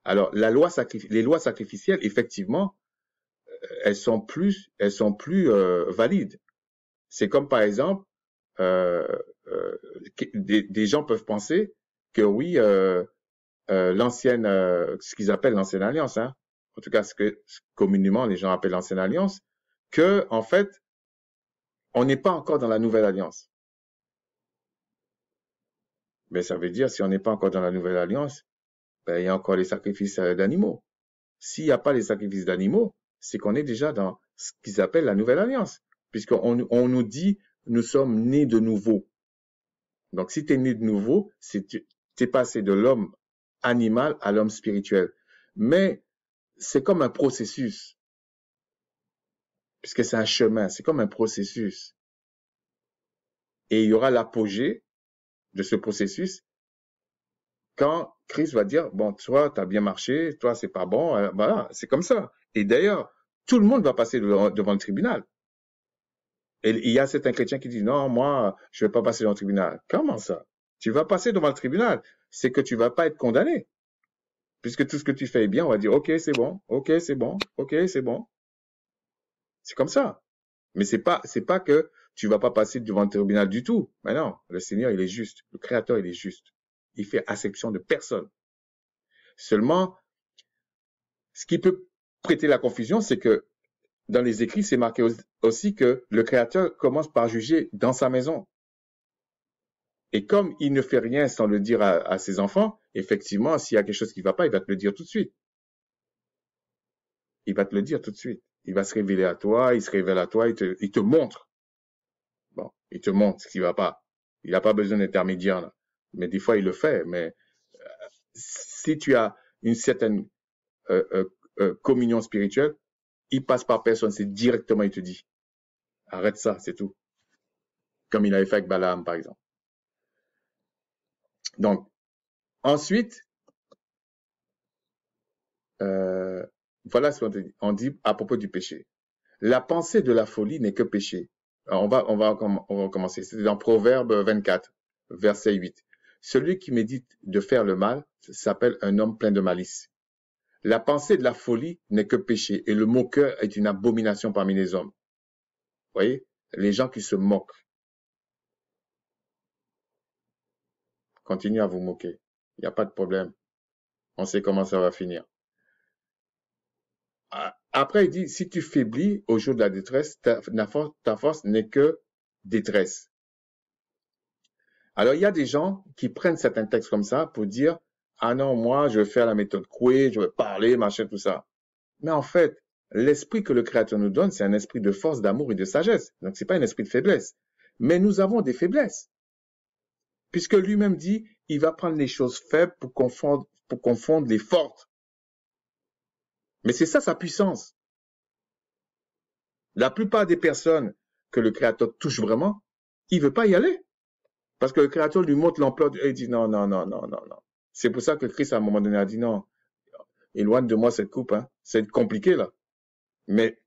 Alors, la loi les lois sacrificielles, effectivement, elles sont plus, elles sont plus valides. C'est comme par exemple, euh, des, gens peuvent penser que oui, euh, euh l'ancienne, euh, ce qu'ils appellent l'ancienne alliance, hein, en tout cas ce que communément les gens appellent l'ancienne alliance, que en fait, on n'est pas encore dans la nouvelle alliance. Mais ça veut dire si on n'est pas encore dans la nouvelle alliance, ben, il y a encore les sacrifices d'animaux. S'il n'y a pas les sacrifices d'animaux, c'est qu'on est déjà dans ce qu'ils appellent la nouvelle alliance, puisqu'on on nous dit nous sommes nés de nouveau. Donc, si tu es né de nouveau, tu es passé de l'homme animal à l'homme spirituel. Mais c'est comme un processus, puisque c'est un chemin, c'est comme un processus. Et il y aura l'apogée de ce processus quand Christ va dire, bon, toi, tu as bien marché, toi, c'est pas bon, euh, voilà, c'est comme ça. Et d'ailleurs, tout le monde va passer devant le tribunal. Et il y a certains chrétiens qui disent, non, moi, je vais pas passer devant le tribunal. Comment ça Tu vas passer devant le tribunal. C'est que tu vas pas être condamné. Puisque tout ce que tu fais est bien, on va dire, OK, c'est bon, OK, c'est bon, OK, c'est bon. C'est comme ça. Mais c'est pas, c'est pas que tu vas pas passer devant le tribunal du tout. Mais non, le Seigneur, il est juste. Le Créateur, il est juste. Il fait acception de personne. Seulement, ce qui peut prêter la confusion, c'est que dans les écrits, c'est marqué aussi que le Créateur commence par juger dans sa maison. Et comme il ne fait rien sans le dire à, ses enfants, effectivement, s'il y a quelque chose qui ne va pas, il va te le dire tout de suite. Il va te le dire tout de suite. Il va se révéler à toi, il se révèle à toi, il te, il te montre. Bon, il te montre ce qui ne va pas. Il n'a pas besoin d'intermédiaire. Mais des fois, il le fait. Mais euh, si tu as une certaine euh, euh, communion spirituelle, il passe par personne, c'est directement, il te dit, arrête ça, c'est tout. Comme il avait fait avec Balaam, par exemple. Donc, ensuite, euh, voilà ce qu'on dit. On dit à propos du péché. La pensée de la folie n'est que péché. on va, on va, on va commencer. C'est dans Proverbe 24, verset 8. Celui qui médite de faire le mal s'appelle un homme plein de malice. La pensée de la folie n'est que péché et le moqueur est une abomination parmi les hommes. Vous voyez Les gens qui se moquent. Continuez à vous moquer. Il n'y a pas de problème. On sait comment ça va finir. Après, il dit, si tu faiblis au jour de la détresse, ta, force, ta force n'est que détresse. Alors, il y a des gens qui prennent certains textes comme ça pour dire, ah non, moi, je vais faire la méthode Coué, je vais parler, marcher tout ça. Mais en fait, l'esprit que le Créateur nous donne, c'est un esprit de force, d'amour et de sagesse. Donc, c'est pas un esprit de faiblesse. Mais nous avons des faiblesses. Puisque lui-même dit, il va prendre les choses faibles pour confondre, pour confondre les fortes. Mais c'est ça sa puissance. La plupart des personnes que le Créateur touche vraiment, il veut pas y aller. Parce que le Créateur lui montre l'emploi et dit non, non, non, non, non, non. C'est pour ça que Christ, à un moment donné, a dit non, éloigne de moi cette coupe, hein. c'est compliqué là. Mais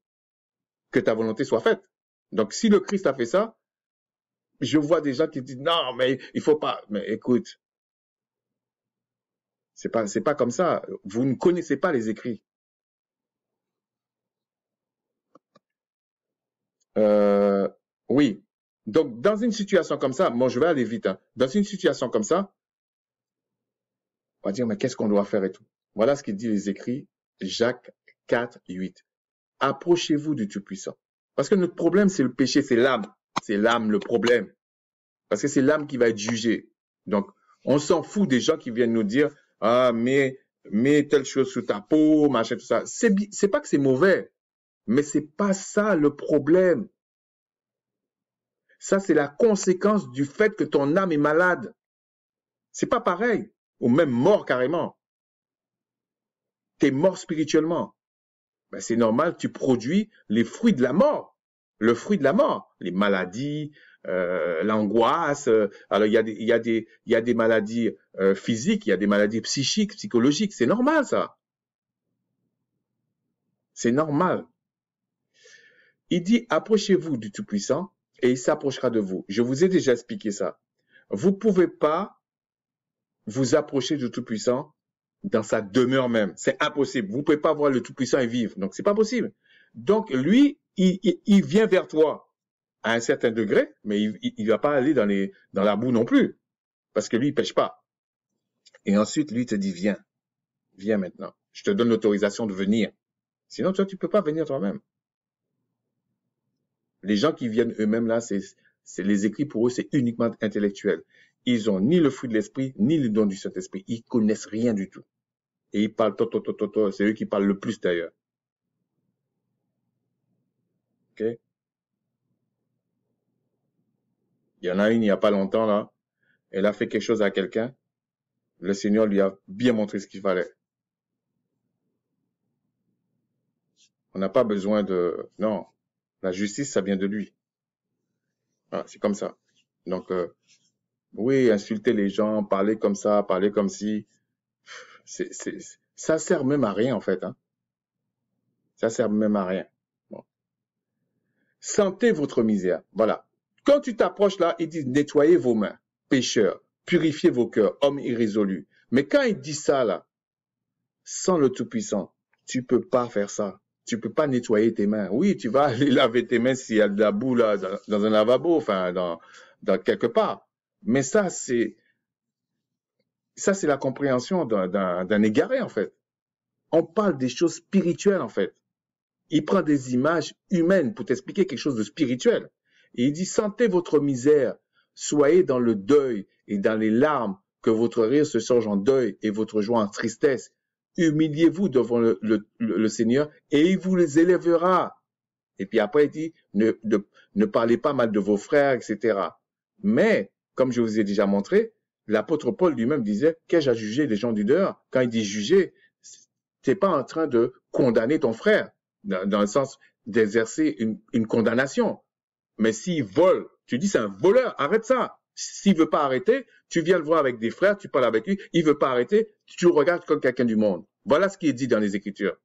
que ta volonté soit faite. Donc si le Christ a fait ça, je vois des gens qui disent non, mais il faut pas. Mais écoute, c'est pas c'est pas comme ça. Vous ne connaissez pas les écrits. Euh, oui. Donc dans une situation comme ça, bon, je vais aller vite. Hein. Dans une situation comme ça, on va dire, mais qu'est-ce qu'on doit faire et tout. Voilà ce qu'il dit les écrits, Jacques 4, 8. Approchez-vous du Tout-Puissant. Parce que notre problème, c'est le péché, c'est l'âme. C'est l'âme, le problème. Parce que c'est l'âme qui va être jugée. Donc, on s'en fout des gens qui viennent nous dire, ah, mais, mais telle chose sous ta peau, machin, tout ça. C'est, c'est pas que c'est mauvais. Mais c'est pas ça le problème. Ça, c'est la conséquence du fait que ton âme est malade. C'est pas pareil ou même mort carrément. Tu es mort spirituellement. Ben, c'est normal, tu produis les fruits de la mort. Le fruit de la mort, les maladies, euh, l'angoisse. Euh, alors il y a des, maladies euh, physiques, il y a des maladies psychiques, psychologiques. C'est normal ça. C'est normal. Il dit approchez-vous du Tout-Puissant et il s'approchera de vous. Je vous ai déjà expliqué ça. Vous pouvez pas vous approchez du Tout-Puissant dans sa demeure même. C'est impossible. Vous ne pouvez pas voir le Tout-Puissant et vivre. Donc, c'est pas possible. Donc, lui, il, vient vers toi à un certain degré, mais il ne va pas aller dans, les, dans la boue non plus, parce que lui, il pêche pas. Et ensuite, lui te dit, viens, viens maintenant. Je te donne l'autorisation de venir. Sinon, toi, tu peux pas venir toi-même. Les gens qui viennent eux-mêmes là, c'est les écrits pour eux, c'est uniquement intellectuel. Ils ont ni le fruit de l'esprit, ni le don du Saint-Esprit. Ils connaissent rien du tout. Et ils parlent C'est eux qui parlent le plus d'ailleurs. OK? Il y en a une il n'y a pas longtemps là. Elle a fait quelque chose à quelqu'un. Le Seigneur lui a bien montré ce qu'il fallait. On n'a pas besoin de... Non, la justice, ça vient de lui. Ah, c'est comme ça. Donc, euh, oui, insulter les gens, parler comme ça, parler comme si, c'est, c'est, ça sert même à rien en fait. Hein. Ça sert même à rien. Sentez votre misère. Voilà. Quand tu t'approches là, ils disent nettoyez vos mains, pécheurs, purifiez vos cœurs, hommes irrésolus. Mais quand ils disent ça là, sans le Tout-Puissant, tu peux pas faire ça. Tu peux pas nettoyer tes mains. Oui, tu vas aller laver tes mains s'il y a de la boue là dans, dans un lavabo, enfin dans, dans quelque part. Mais ça, c'est ça, c'est la compréhension d'un égaré, en fait. On parle des choses spirituelles, en fait. Il prend des images humaines pour t'expliquer quelque chose de spirituel. Et il dit, sentez votre misère, soyez dans le deuil et dans les larmes, que votre rire se change en deuil et votre joie en tristesse. Humiliez-vous devant le, Seigneur et il vous les élèvera. Et puis après, il dit, ne, ne parlez pas mal de vos frères, etc. Mais comme je vous ai déjà montré, l'apôtre Paul lui-même disait, qu'ai-je à juger les gens du dehors Quand il dit juger, n'es pas en train de condamner ton frère, dans, le sens d'exercer une, condamnation. Mais s'il vole, tu dis c'est un voleur, arrête ça. S'il veut pas arrêter, tu viens le voir avec des frères, tu parles avec lui, il veut pas arrêter, tu regardes comme quelqu'un du monde. Voilà ce qui est dit dans les Écritures.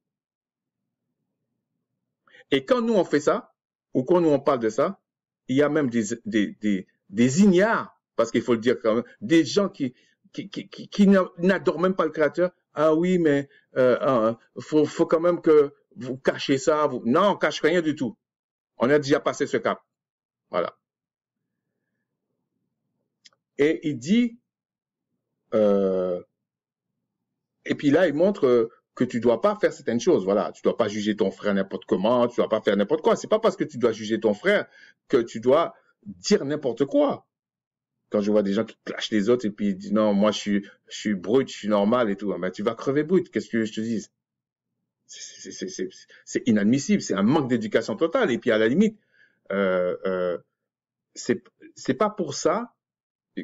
Et quand nous on fait ça, ou quand nous on parle de ça, il y a même des, des, des ignares parce qu'il faut le dire quand même, des gens qui, qui, qui, n'adorent même pas le Créateur, ah oui, mais euh, euh faut, faut quand même que vous cachez ça. Non, on cache rien du tout. On a déjà passé ce cap. Voilà. Et il dit, euh, et puis là, il montre que tu dois pas faire certaines choses. Voilà, tu dois pas juger ton frère n'importe comment, tu dois pas faire n'importe quoi. C'est pas parce que tu dois juger ton frère que tu dois dire n'importe quoi quand je vois des gens qui clashent les autres et puis disent non, moi je suis, brut, je suis normal et tout, ah, ben, tu vas crever brut, qu'est-ce que je te dis C'est inadmissible, c'est un manque d'éducation totale. Et puis à la limite, euh, euh c'est pas pour ça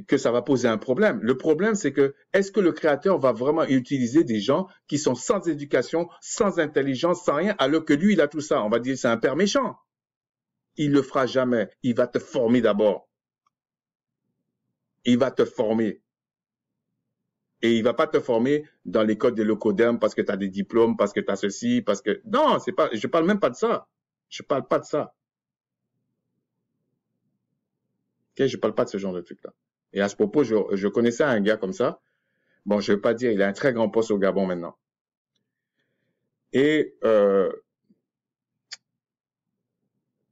que ça va poser un problème. Le problème, c'est que est-ce que le créateur va vraiment utiliser des gens qui sont sans éducation, sans intelligence, sans rien, alors que lui, il a tout ça On va dire c'est un père méchant. Il le fera jamais. Il va te former d'abord il va te former. Et il va pas te former dans l'école codes de parce que tu as des diplômes, parce que tu as ceci, parce que... Non, c'est pas, je parle même pas de ça. Je parle pas de ça. Ok, je parle pas de ce genre de truc-là. Et à ce propos, je, connaissais un gars comme ça. Bon, je vais pas dire, il a un très grand poste au Gabon maintenant. Et euh,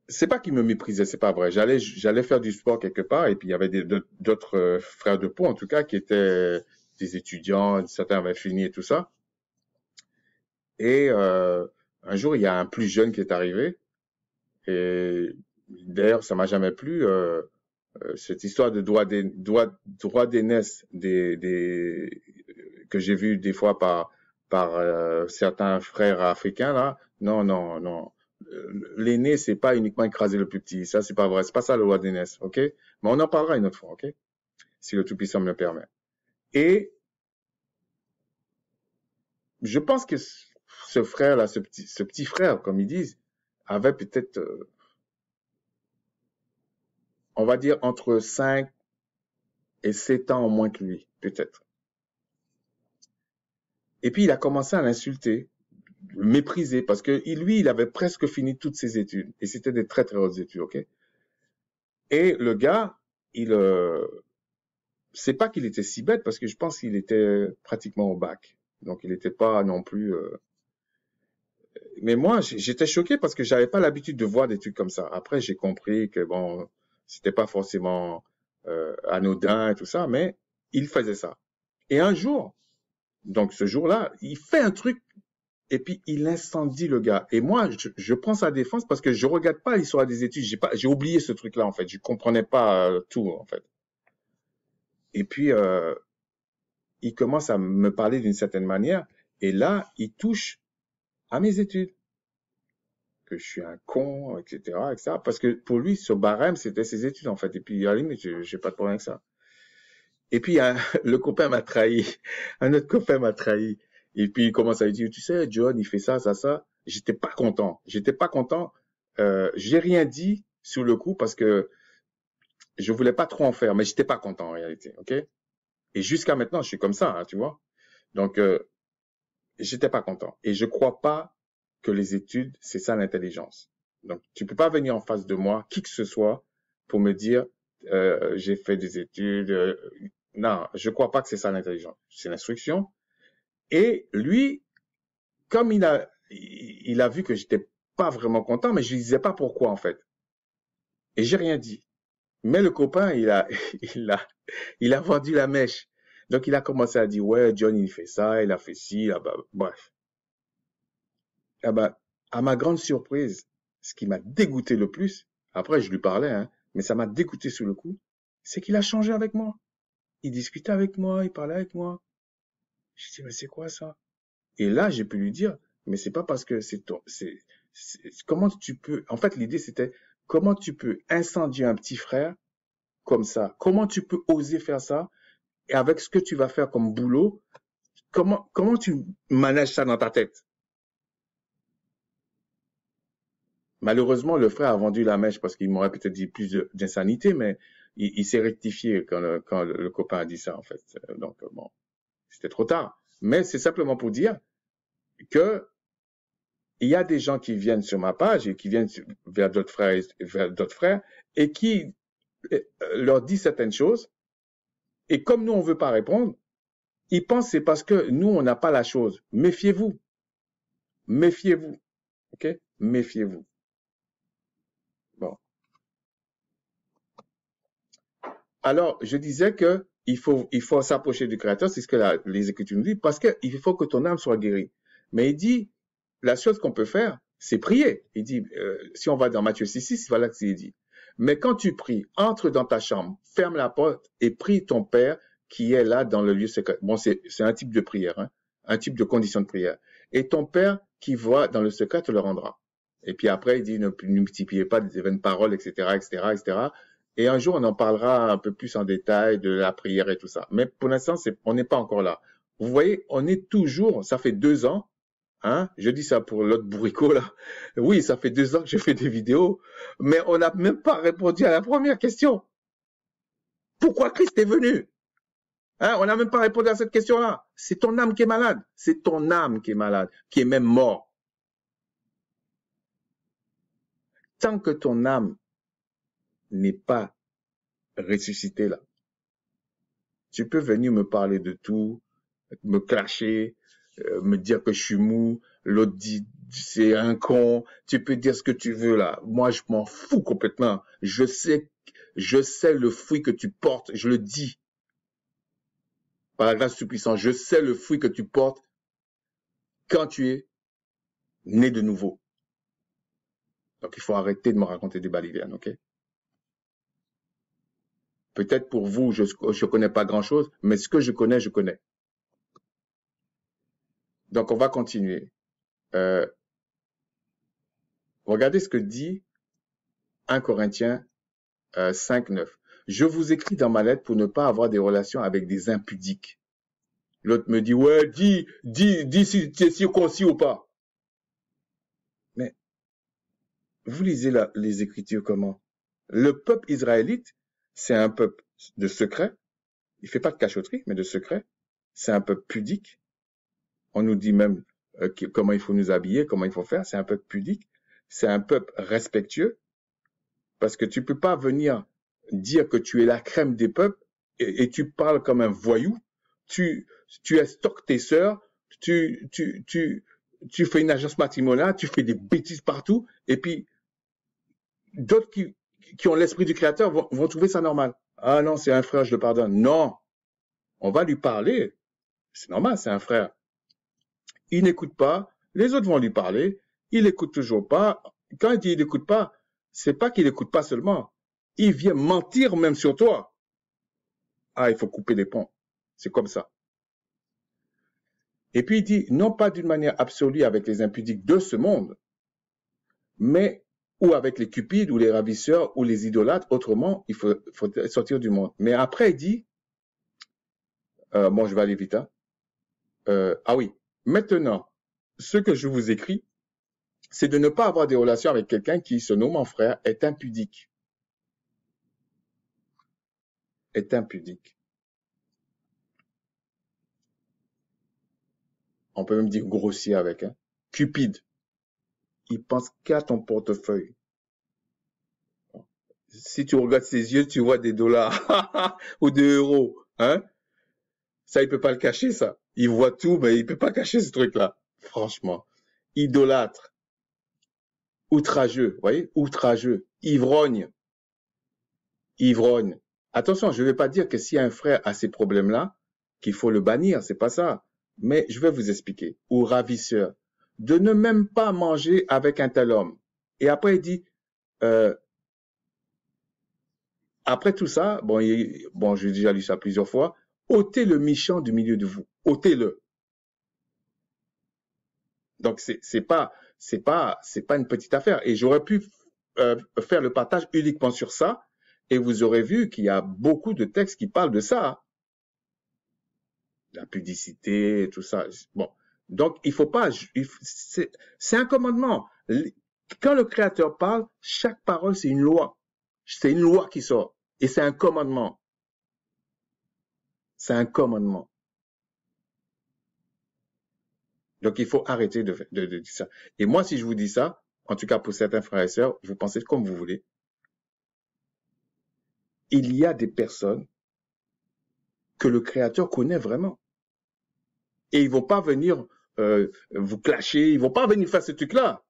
c'est pas qu'ils me méprisaient, c'est pas vrai. J'allais, j'allais faire du sport quelque part, et puis il y avait d'autres euh, frères de peau, en tout cas, qui étaient des étudiants, certains avaient fini et tout ça. Et euh, un jour, il y a un plus jeune qui est arrivé, et d'ailleurs, ça m'a jamais plu. Euh, cette histoire de droit des droit, des, des, que j'ai vu des fois par, par certains frères africains là, non, non, non. Euh, l'aîné, c'est pas uniquement écraser le plus petit. Ça, c'est pas vrai. C'est pas ça le loi d'aînesse, ok Mais on en parlera une autre fois, ok Si le Tout-Puissant me le permet. Et je pense que ce frère-là, ce petit, ce petit frère, comme ils disent, avait peut-être, euh, on va dire, entre 5 et 7 ans en moins que lui, peut-être. Et puis, il a commencé à l'insulter méprisé parce que lui, il avait presque fini toutes ses études et c'était des très très hautes études, ok. Et le gars, il, euh, c'est pas qu'il était si bête parce que je pense qu'il était pratiquement au bac, donc il était pas non plus. Euh, mais moi, j'étais choqué parce que j'avais pas l'habitude de voir des trucs comme ça. Après, j'ai compris que bon, c'était pas forcément euh, anodin et tout ça, mais il faisait ça. Et un jour, donc ce jour-là, il fait un truc et puis il incendie le gars. Et moi, je, je prends sa défense parce que je regarde pas l'histoire des études. J'ai pas, j'ai oublié ce truc-là en fait. Je comprenais pas euh, tout en fait. Et puis euh, il commence à me parler d'une certaine manière. Et là, il touche à mes études que je suis un con, etc., etc. Parce que pour lui, ce barème, c'était ses études en fait. Et puis à la limite, j'ai pas de problème avec ça. Et puis le copain m'a trahi. Un autre copain m'a trahi. Et puis il commence à lui dire, tu sais, John, il fait ça, ça, ça. J'étais pas content. J'étais pas content. Euh, j'ai rien dit sur le coup parce que je voulais pas trop en faire, mais j'étais pas content en réalité, ok Et jusqu'à maintenant, je suis comme ça, hein, tu vois. Donc euh, j'étais pas content. Et je crois pas que les études, c'est ça l'intelligence. Donc tu peux pas venir en face de moi, qui que ce soit, pour me dire euh, j'ai fait des études. Euh, non, je crois pas que c'est ça l'intelligence. C'est l'instruction, et lui, comme il a, il a vu que j'étais pas vraiment content, mais je lui disais pas pourquoi en fait. Et j'ai rien dit. Mais le copain, il a, il a, il a vendu la mèche. Donc il a commencé à dire ouais, John il fait ça, il a fait ci, bah, bref. Ah bah, à ma grande surprise, ce qui m'a dégoûté le plus, après je lui parlais, hein, mais ça m'a dégoûté sous le coup, c'est qu'il a changé avec moi. Il discutait avec moi, il parlait avec moi. Je dis, mais c'est quoi ça Et là, j'ai pu lui dire, mais c'est pas parce que c'est ton... C'est, comment tu peux... En fait, l'idée, c'était comment tu peux incendier un petit frère comme ça Comment tu peux oser faire ça Et avec ce que tu vas faire comme boulot, comment, comment tu manages ça dans ta tête Malheureusement, le frère a vendu la mèche parce qu'il m'aurait peut-être dit plus d'insanité, mais il, s'est rectifié quand quand le copain a dit ça, en fait. Donc, bon. C'était trop tard. Mais c'est simplement pour dire que il y a des gens qui viennent sur ma page et qui viennent vers d'autres frères, vers d'autres frères et qui euh, leur disent certaines choses. Et comme nous, on veut pas répondre, ils pensent c'est parce que nous, on n'a pas la chose. Méfiez-vous. Méfiez-vous. OK? Méfiez-vous. Bon. Alors, je disais que il faut, il faut s'approcher du Créateur, c'est ce que les Écritures nous disent, parce qu'il faut que ton âme soit guérie. Mais il dit, la chose qu'on peut faire, c'est prier. Il dit, euh, si on va dans Matthieu 6, 6, voilà ce qu'il dit. Mais quand tu pries, entre dans ta chambre, ferme la porte et prie ton Père qui est là dans le lieu secret. Bon, c'est un type de prière, hein. un type de condition de prière. Et ton Père qui voit dans le secret te le rendra. Et puis après, il dit, ne, multipliez pas des vaines paroles, etc., etc., etc. Et un jour, on en parlera un peu plus en détail de la prière et tout ça. Mais pour l'instant, on n'est pas encore là. Vous voyez, on est toujours, ça fait deux ans, hein, je dis ça pour l'autre bourricot là. Oui, ça fait deux ans que je fais des vidéos, mais on n'a même pas répondu à la première question. Pourquoi Christ est venu hein, On n'a même pas répondu à cette question-là. C'est ton âme qui est malade. C'est ton âme qui est malade, qui est même mort. Tant que ton âme n'est pas ressuscité là. Tu peux venir me parler de tout, me clasher, euh, me dire que je suis mou, l'autre dit c'est un con, tu peux dire ce que tu veux là. Moi, je m'en fous complètement. Je sais, je sais le fruit que tu portes, je le dis. Par la grâce du puissant je sais le fruit que tu portes quand tu es né de nouveau. Donc, il faut arrêter de me raconter des balivernes, ok? Peut-être pour vous, je ne connais pas grand-chose, mais ce que je connais, je connais. Donc, on va continuer. Euh, regardez ce que dit 1 Corinthiens euh, 5, 9. Je vous écris dans ma lettre pour ne pas avoir des relations avec des impudiques. L'autre me dit, ouais, dis, dis, dis si tu es circoncis ou pas. Mais vous lisez les Écritures comment Le peuple israélite c'est un peuple de secret. Il fait pas de cachotterie, mais de secret. C'est un peuple pudique. On nous dit même euh, comment il faut nous habiller, comment il faut faire. C'est un peuple pudique. C'est un peuple respectueux. Parce que tu peux pas venir dire que tu es la crème des peuples et, tu parles comme un voyou. Tu, tu estoques tes sœurs. Tu, tu, tu, tu fais une agence matrimoniale. Tu fais des bêtises partout. Et puis, d'autres qui, qui ont l'esprit du Créateur vont, trouver ça normal. Ah non, c'est un frère, je le pardonne. Non, on va lui parler. C'est normal, c'est un frère. Il n'écoute pas, les autres vont lui parler, il n'écoute toujours pas. Quand il dit il n'écoute pas, c'est pas qu'il n'écoute pas seulement, il vient mentir même sur toi. Ah, il faut couper les ponts. C'est comme ça. Et puis il dit, non pas d'une manière absolue avec les impudiques de ce monde, mais ou avec les cupides ou les ravisseurs ou les idolâtres. Autrement, il faut, sortir du monde. Mais après, il dit, euh, bon, je vais aller vite. Hein. Euh, ah oui, maintenant, ce que je vous écris, c'est de ne pas avoir des relations avec quelqu'un qui se nomme mon frère, est impudique. Est impudique. On peut même dire grossier avec. Hein. Cupide il pense qu'à ton portefeuille. Si tu regardes ses yeux, tu vois des dollars ou des euros. Hein? Ça, il peut pas le cacher, ça. Il voit tout, mais il peut pas cacher ce truc-là. Franchement. Idolâtre. Outrageux, voyez? Outrageux. Ivrogne. Ivrogne. Attention, je ne vais pas dire que si un frère a ces problèmes-là, qu'il faut le bannir, c'est pas ça. Mais je vais vous expliquer. Ou ravisseur de ne même pas manger avec un tel homme. Et après, il dit, euh, après tout ça, bon, je bon, j'ai déjà lu ça plusieurs fois, ôtez le méchant du milieu de vous, ôtez-le. Donc c'est c'est pas c'est pas c'est pas une petite affaire. Et j'aurais pu euh, faire le partage uniquement sur ça, et vous aurez vu qu'il y a beaucoup de textes qui parlent de ça, la pudicité, tout ça. Bon, donc, il faut pas, c'est un commandement. Quand le Créateur parle, chaque parole, c'est une loi. C'est une loi qui sort. Et c'est un commandement. C'est un commandement. Donc, il faut arrêter de, dire ça. Et moi, si je vous dis ça, en tout cas pour certains frères et sœurs, vous pensez comme vous voulez. Il y a des personnes que le Créateur connaît vraiment. Et ils vont pas venir euh, vous clasher, ils vont pas venir faire ce truc-là.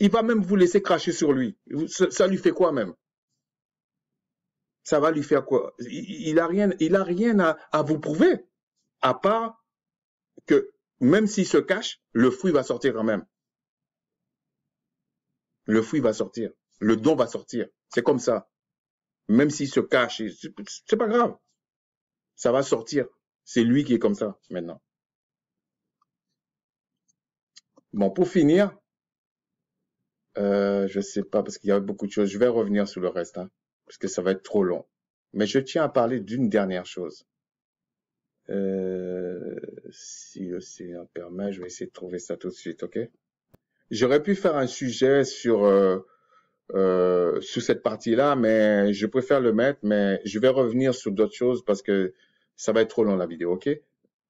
il va même vous laisser cracher sur lui. Ça, lui fait quoi même Ça va lui faire quoi Il n'a rien, il a rien à, à vous prouver, à part que même s'il se cache, le fruit va sortir quand même. Le fruit va sortir. Le don va sortir. C'est comme ça. Même s'il se cache, c'est pas grave. Ça va sortir. C'est lui qui est comme ça maintenant. Bon, pour finir, je euh, je sais pas parce qu'il y a beaucoup de choses. Je vais revenir sur le reste hein, parce que ça va être trop long. Mais je tiens à parler d'une dernière chose. Euh, si l'océan permet, je vais essayer de trouver ça tout de suite, ok J'aurais pu faire un sujet sur euh, euh, sur cette partie-là, mais je préfère le mettre. Mais je vais revenir sur d'autres choses parce que ça va être trop long la vidéo, ok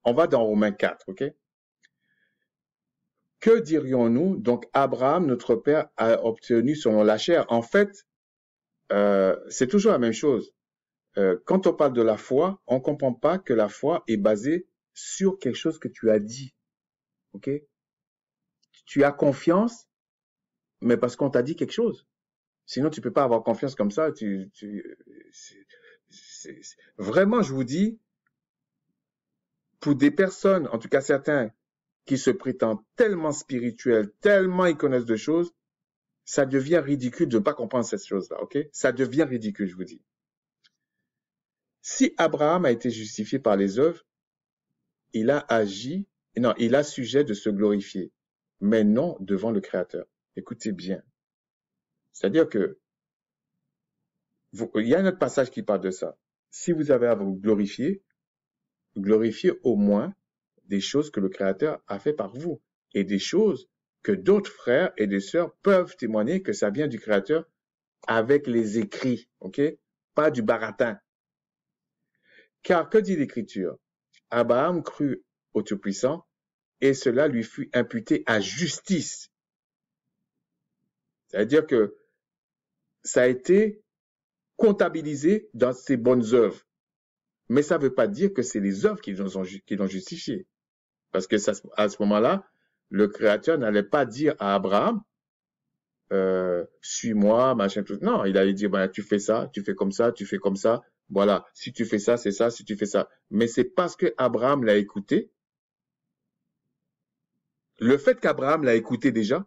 On va dans Romain 4, ok que dirions-nous Donc Abraham, notre père, a obtenu selon la chair. En fait, euh, c'est toujours la même chose. Euh, quand on parle de la foi, on ne comprend pas que la foi est basée sur quelque chose que tu as dit. Ok Tu as confiance, mais parce qu'on t'a dit quelque chose. Sinon, tu peux pas avoir confiance comme ça. Tu, Vraiment, je vous dis, pour des personnes, en tout cas certains, qui se prétend tellement spirituel, tellement ils connaissent de choses, ça devient ridicule de ne pas comprendre cette chose-là, ok Ça devient ridicule, je vous dis. Si Abraham a été justifié par les œuvres, il a agi, non, il a sujet de se glorifier, mais non devant le Créateur. Écoutez bien. C'est-à-dire que, il y a un autre passage qui parle de ça. Si vous avez à vous glorifier, glorifier au moins des choses que le Créateur a fait par vous et des choses que d'autres frères et des sœurs peuvent témoigner que ça vient du Créateur avec les écrits, ok? Pas du baratin. Car que dit l'Écriture? Abraham crut au Tout-Puissant et cela lui fut imputé à justice. C'est-à-dire que ça a été comptabilisé dans ses bonnes œuvres. Mais ça ne veut pas dire que c'est les œuvres qui l'ont justifié. Parce que ça, à ce moment-là, le créateur n'allait pas dire à Abraham, euh, suis-moi, machin, tout. Non, il allait dire, ben, tu fais ça, tu fais comme ça, tu fais comme ça. Voilà. Si tu fais ça, c'est ça. Si tu fais ça. Mais c'est parce que Abraham l'a écouté. Le fait qu'Abraham l'a écouté déjà,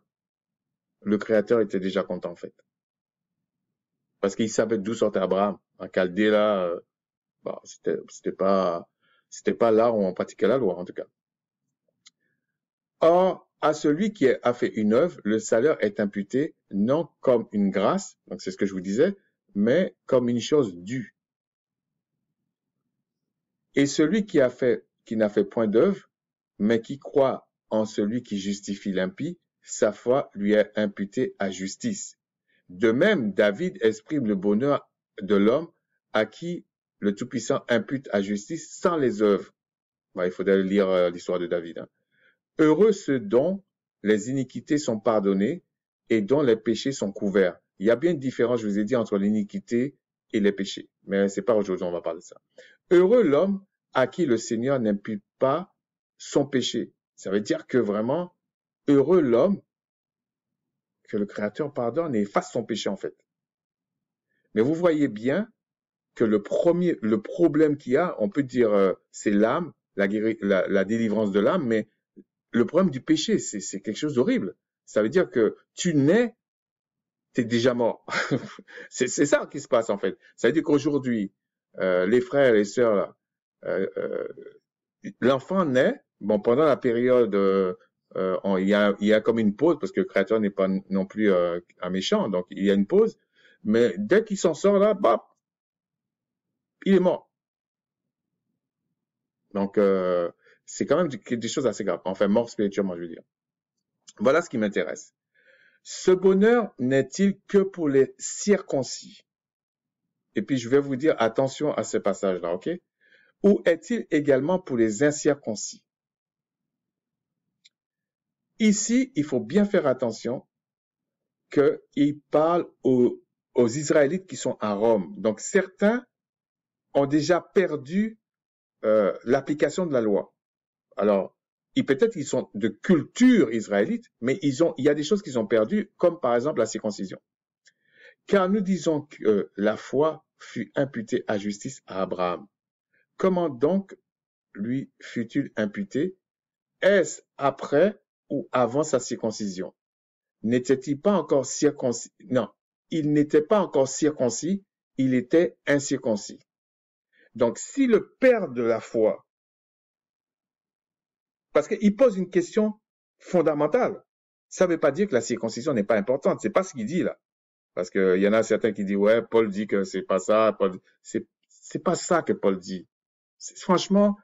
le créateur était déjà content, en fait. Parce qu'il savait d'où sortait Abraham. À Caldé, là, euh, bah, c'était, c'était pas, c'était pas là où on pratiquait la loi, en tout cas. Or, à celui qui a fait une œuvre, le salaire est imputé non comme une grâce, donc c'est ce que je vous disais, mais comme une chose due. Et celui qui a fait, qui n'a fait point d'œuvre, mais qui croit en celui qui justifie l'impie, sa foi lui est imputée à justice. De même, David exprime le bonheur de l'homme à qui le Tout-Puissant impute à justice sans les œuvres. il faudrait lire euh, l'histoire de David. Hein. Heureux ceux dont les iniquités sont pardonnées et dont les péchés sont couverts. Il y a bien une différence, je vous ai dit, entre l'iniquité et les péchés. Mais c'est pas aujourd'hui, on va parler de ça. Heureux l'homme à qui le Seigneur n'impute pas son péché. Ça veut dire que vraiment, heureux l'homme que le Créateur pardonne et fasse son péché, en fait. Mais vous voyez bien que le premier, le problème qu'il y a, on peut dire, euh, c'est l'âme, la, la, la délivrance de l'âme, mais le problème du péché, c'est quelque chose d'horrible. Ça veut dire que tu nais, tu es déjà mort. c'est ça qui se passe en fait. Ça veut dire qu'aujourd'hui, euh, les frères et les sœurs, euh, euh, l'enfant naît, bon, pendant la période, il, y a, comme une pause, parce que le créateur n'est pas non plus un méchant, donc il y a une pause, mais dès qu'il s'en sort là, bah, il est mort. Donc, c'est quand même des choses assez graves. Enfin, mort spirituellement, je veux dire. Voilà ce qui m'intéresse. Ce bonheur n'est-il que pour les circoncis Et puis, je vais vous dire attention à ce passage-là, ok Ou est-il également pour les incirconcis Ici, il faut bien faire attention qu'il parle aux, Israélites qui sont à Rome. Donc, certains ont déjà perdu euh, l'application de la loi. Alors, peut-être ils sont de culture israélite, mais ils ont, il y a des choses qu'ils ont perdues, comme par exemple la circoncision. Car nous disons que la foi fut imputée à justice à Abraham. Comment donc lui fut-il imputé Est-ce après ou avant sa circoncision N'était-il pas encore circoncis Non, il n'était pas encore circoncis, il était incirconcis. Donc si le père de la foi parce qu'il pose une question fondamentale. Ça ne veut pas dire que la circoncision n'est pas importante. C'est pas ce qu'il dit là. Parce qu'il y en a certains qui disent, ouais, Paul dit que c'est pas ça. c'est, pas ça que Paul dit. Franchement,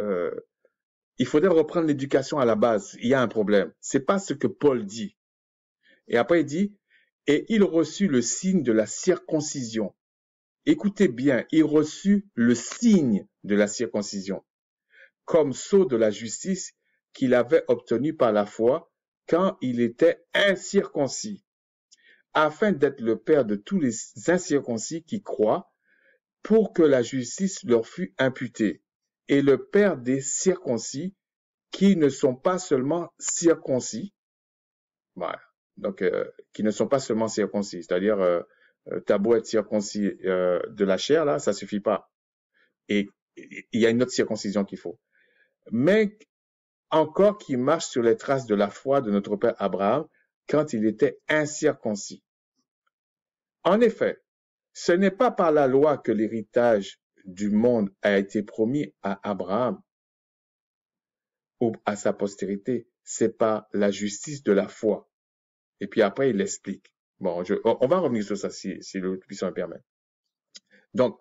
euh, il faudrait reprendre l'éducation à la base. Il y a un problème. C'est pas ce que Paul dit. Et après, il dit, et il reçut le signe de la circoncision. Écoutez bien, il reçut le signe de la circoncision comme sceau de la justice qu'il avait obtenu par la foi quand il était incirconcis, afin d'être le Père de tous les incirconcis qui croient, pour que la justice leur fût imputée, et le Père des circoncis qui ne sont pas seulement circoncis, voilà, bah, donc euh, qui ne sont pas seulement circoncis, c'est-à-dire euh, euh t'as beau être circoncis euh, de la chair, là, ça suffit pas. Et il y a une autre circoncision qu'il faut mais encore qui marche sur les traces de la foi de notre Père Abraham quand il était incirconcis. En effet, ce n'est pas par la loi que l'héritage du monde a été promis à Abraham ou à sa postérité, c'est par la justice de la foi. Et puis après, il explique. Bon, on va revenir sur ça si, si le puissant le permet. Donc,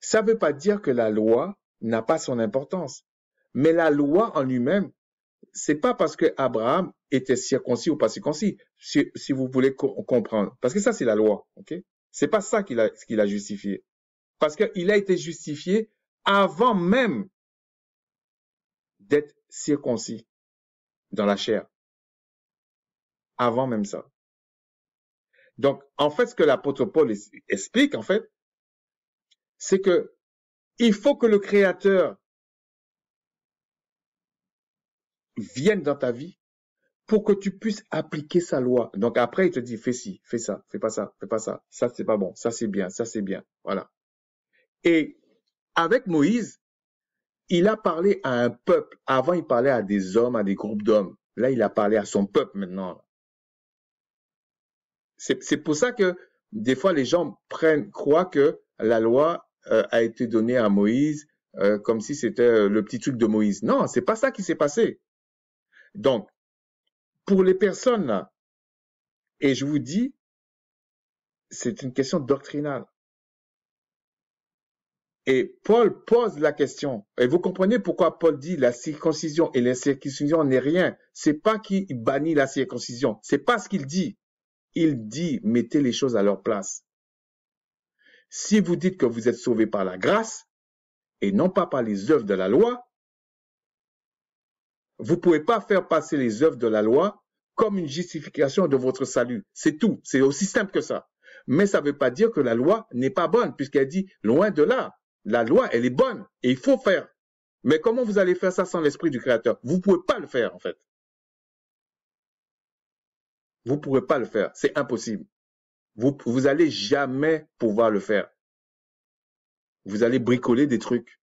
ça ne veut pas dire que la loi n'a pas son importance. Mais la loi en lui-même, c'est pas parce que Abraham était circoncis ou pas circoncis, si, si vous voulez comprendre. Parce que ça, c'est la loi, ok? C'est pas ça qu'il a, qu'il a justifié. Parce qu'il a été justifié avant même d'être circoncis dans la chair. Avant même ça. Donc, en fait, ce que l'apôtre Paul explique, en fait, c'est que il faut que le Créateur vienne dans ta vie pour que tu puisses appliquer sa loi. Donc après, il te dit, fais ci, fais ça, fais pas ça, fais pas ça, ça c'est pas bon, ça c'est bien, ça c'est bien. Voilà. Et avec Moïse, il a parlé à un peuple. Avant, il parlait à des hommes, à des groupes d'hommes. Là, il a parlé à son peuple maintenant. C'est pour ça que des fois, les gens prennent, croient que la loi euh, a été donnée à Moïse euh, comme si c'était euh, le petit truc de Moïse. Non, c'est pas ça qui s'est passé. Donc, pour les personnes, et je vous dis, c'est une question doctrinale. Et Paul pose la question. Et vous comprenez pourquoi Paul dit la circoncision et l'incirconcision n'est rien. C'est pas qu'il bannit la circoncision. C'est pas ce qu'il dit. Il dit, mettez les choses à leur place. Si vous dites que vous êtes sauvés par la grâce et non pas par les œuvres de la loi, vous ne pouvez pas faire passer les œuvres de la loi comme une justification de votre salut. C'est tout. C'est aussi simple que ça. Mais ça ne veut pas dire que la loi n'est pas bonne, puisqu'elle dit loin de là. La loi, elle est bonne et il faut faire. Mais comment vous allez faire ça sans l'esprit du Créateur Vous ne pouvez pas le faire, en fait. Vous ne pourrez pas le faire. C'est impossible. Vous vous allez jamais pouvoir le faire. Vous allez bricoler des trucs,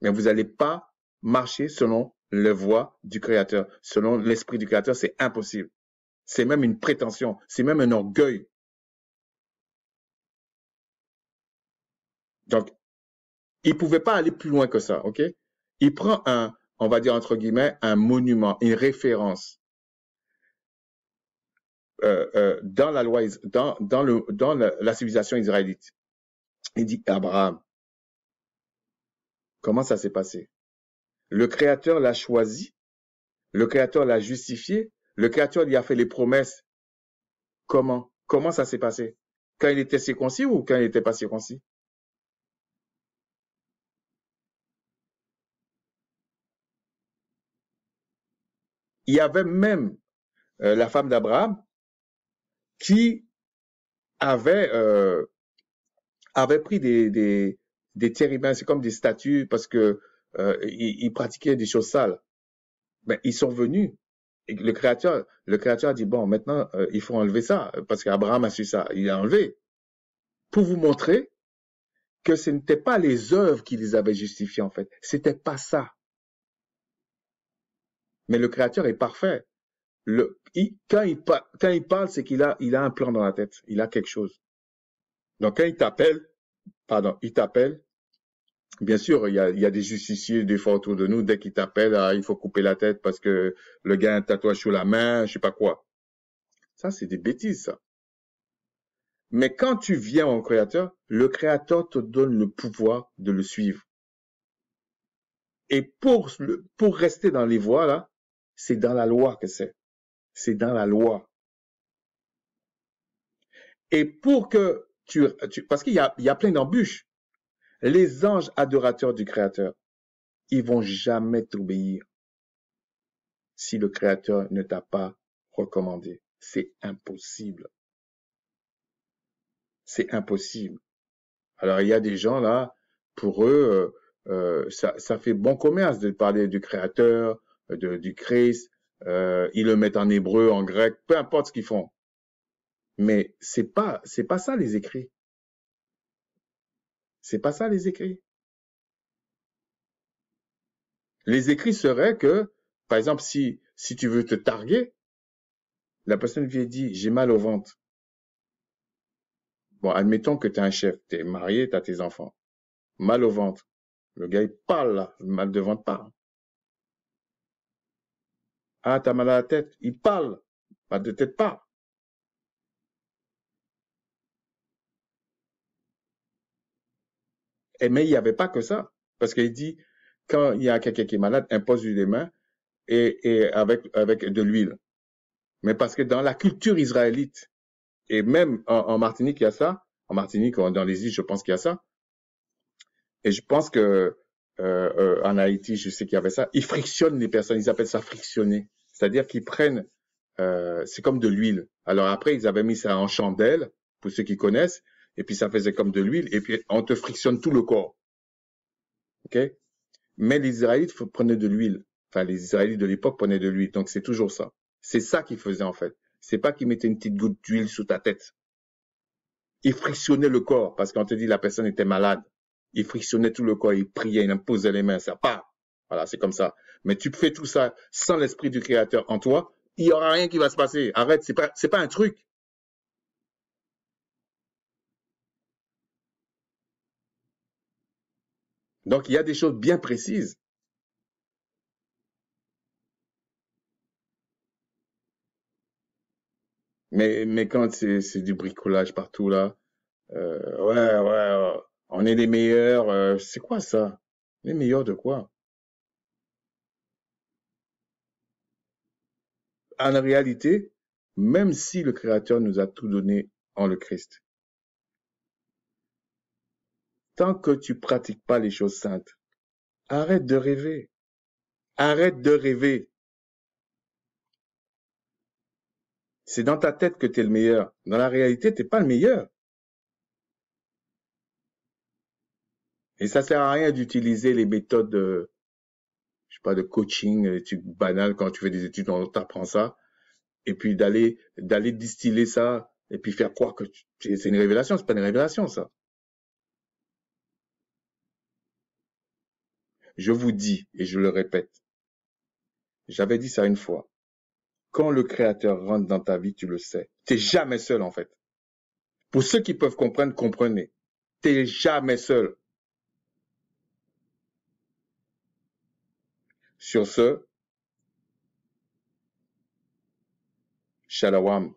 mais vous n'allez pas marcher selon le voix du Créateur. Selon l'esprit du Créateur, c'est impossible. C'est même une prétention, c'est même un orgueil. Donc, il ne pouvait pas aller plus loin que ça, ok Il prend un, on va dire entre guillemets, un monument, une référence euh, euh, dans la loi, dans dans le dans la civilisation israélite. Il dit Abraham. Comment ça s'est passé le Créateur l'a choisi, le Créateur l'a justifié, le Créateur lui a fait les promesses. Comment Comment ça s'est passé Quand il était circoncis ou quand il n'était pas circoncis Il y avait même euh, la femme d'Abraham qui avait euh, avait pris des des, des c'est comme des statues parce que euh, ils, pratiquaient des choses sales. Mais ils sont venus. Et le Créateur, le Créateur a dit bon, maintenant euh, il faut enlever ça parce qu'Abraham a su ça, il a enlevé pour vous montrer que ce n'était pas les œuvres qui les avaient justifiées en fait, c'était pas ça. Mais le Créateur est parfait. Le, quand, il, parle, c'est qu'il a, il a un plan dans la tête, il a quelque chose. Donc quand il t'appelle, pardon, il t'appelle, Bien sûr, il y a, des justiciers des fois autour de nous. Dès qu'ils t'appellent, ah, il faut couper la tête parce que le gars a un tatouage sur la main, je sais pas quoi. Ça, c'est des bêtises, ça. Mais quand tu viens au Créateur, le Créateur te donne le pouvoir de le suivre. Et pour, le, pour rester dans les voies, là, c'est dans la loi que c'est. C'est dans la loi. Et pour que tu... tu parce qu'il y a, y a plein d'embûches les anges adorateurs du Créateur, ils vont jamais t'obéir si le Créateur ne t'a pas recommandé. C'est impossible. C'est impossible. Alors il y a des gens là, pour eux, euh, euh, ça, fait bon commerce de parler du Créateur, de, du Christ. Euh, ils le mettent en hébreu, en grec, peu importe ce qu'ils font. Mais c'est pas c'est pas ça les écrits. C'est pas ça les écrits. Les écrits seraient que, par exemple, si, si tu veux te targuer, la personne vient dit j'ai mal au ventre. Bon, admettons que tu es un chef, tu es marié, tu as tes enfants. Mal au ventre. Le gars, il parle mal de ventre pas. Ah, t'as mal à la tête, il parle. Mal de tête pas. mais il n'y avait pas que ça. Parce qu'il dit, quand il y a quelqu'un qui est malade, impose lui les mains et, et avec, avec de l'huile. Mais parce que dans la culture israélite, et même en, Martinique, il y a ça. En Martinique, dans les îles, je pense qu'il y a ça. Et je pense que euh, euh, en Haïti, je sais qu'il y avait ça. Ils frictionnent les personnes, ils appellent ça frictionner. C'est-à-dire qu'ils prennent, euh, c'est comme de l'huile. Alors après, ils avaient mis ça en chandelle, pour ceux qui connaissent, et puis ça faisait comme de l'huile, et puis on te frictionne tout le corps. OK Mais les Israélites prenaient de l'huile. Enfin, les Israélites de l'époque prenaient de l'huile. Donc, c'est toujours ça. C'est ça qu'ils faisaient, en fait. C'est pas qu'ils mettaient une petite goutte d'huile sous ta tête. Ils frictionnaient le corps, parce qu'on te dit la personne était malade. Ils frictionnaient tout le corps, ils priaient, ils imposaient les mains, ça part. Voilà, c'est comme ça. Mais tu fais tout ça sans l'esprit du Créateur en toi, il y aura rien qui va se passer. Arrête, c'est pas, c'est pas un truc. Donc, il y a des choses bien précises. Mais, mais quand c'est du bricolage partout, là, euh, ouais, ouais, on est les meilleurs. Euh, c'est quoi ça Les meilleurs de quoi En réalité, même si le Créateur nous a tout donné en le Christ, tant que tu pratiques pas les choses saintes. Arrête de rêver. Arrête de rêver. C'est dans ta tête que tu es le meilleur. Dans la réalité, tu n'es pas le meilleur. Et ça sert à rien d'utiliser les méthodes, de, euh, je sais pas, de coaching, des quand tu fais des études, on t'apprend ça. Et puis d'aller, d'aller distiller ça et puis faire croire que c'est une révélation. C'est pas une révélation, ça. Je vous dis et je le répète. J'avais dit ça une fois. Quand le Créateur rentre dans ta vie, tu le sais. T'es jamais seul en fait. Pour ceux qui peuvent comprendre, comprenez. T'es jamais seul. Sur ce, Shalawam.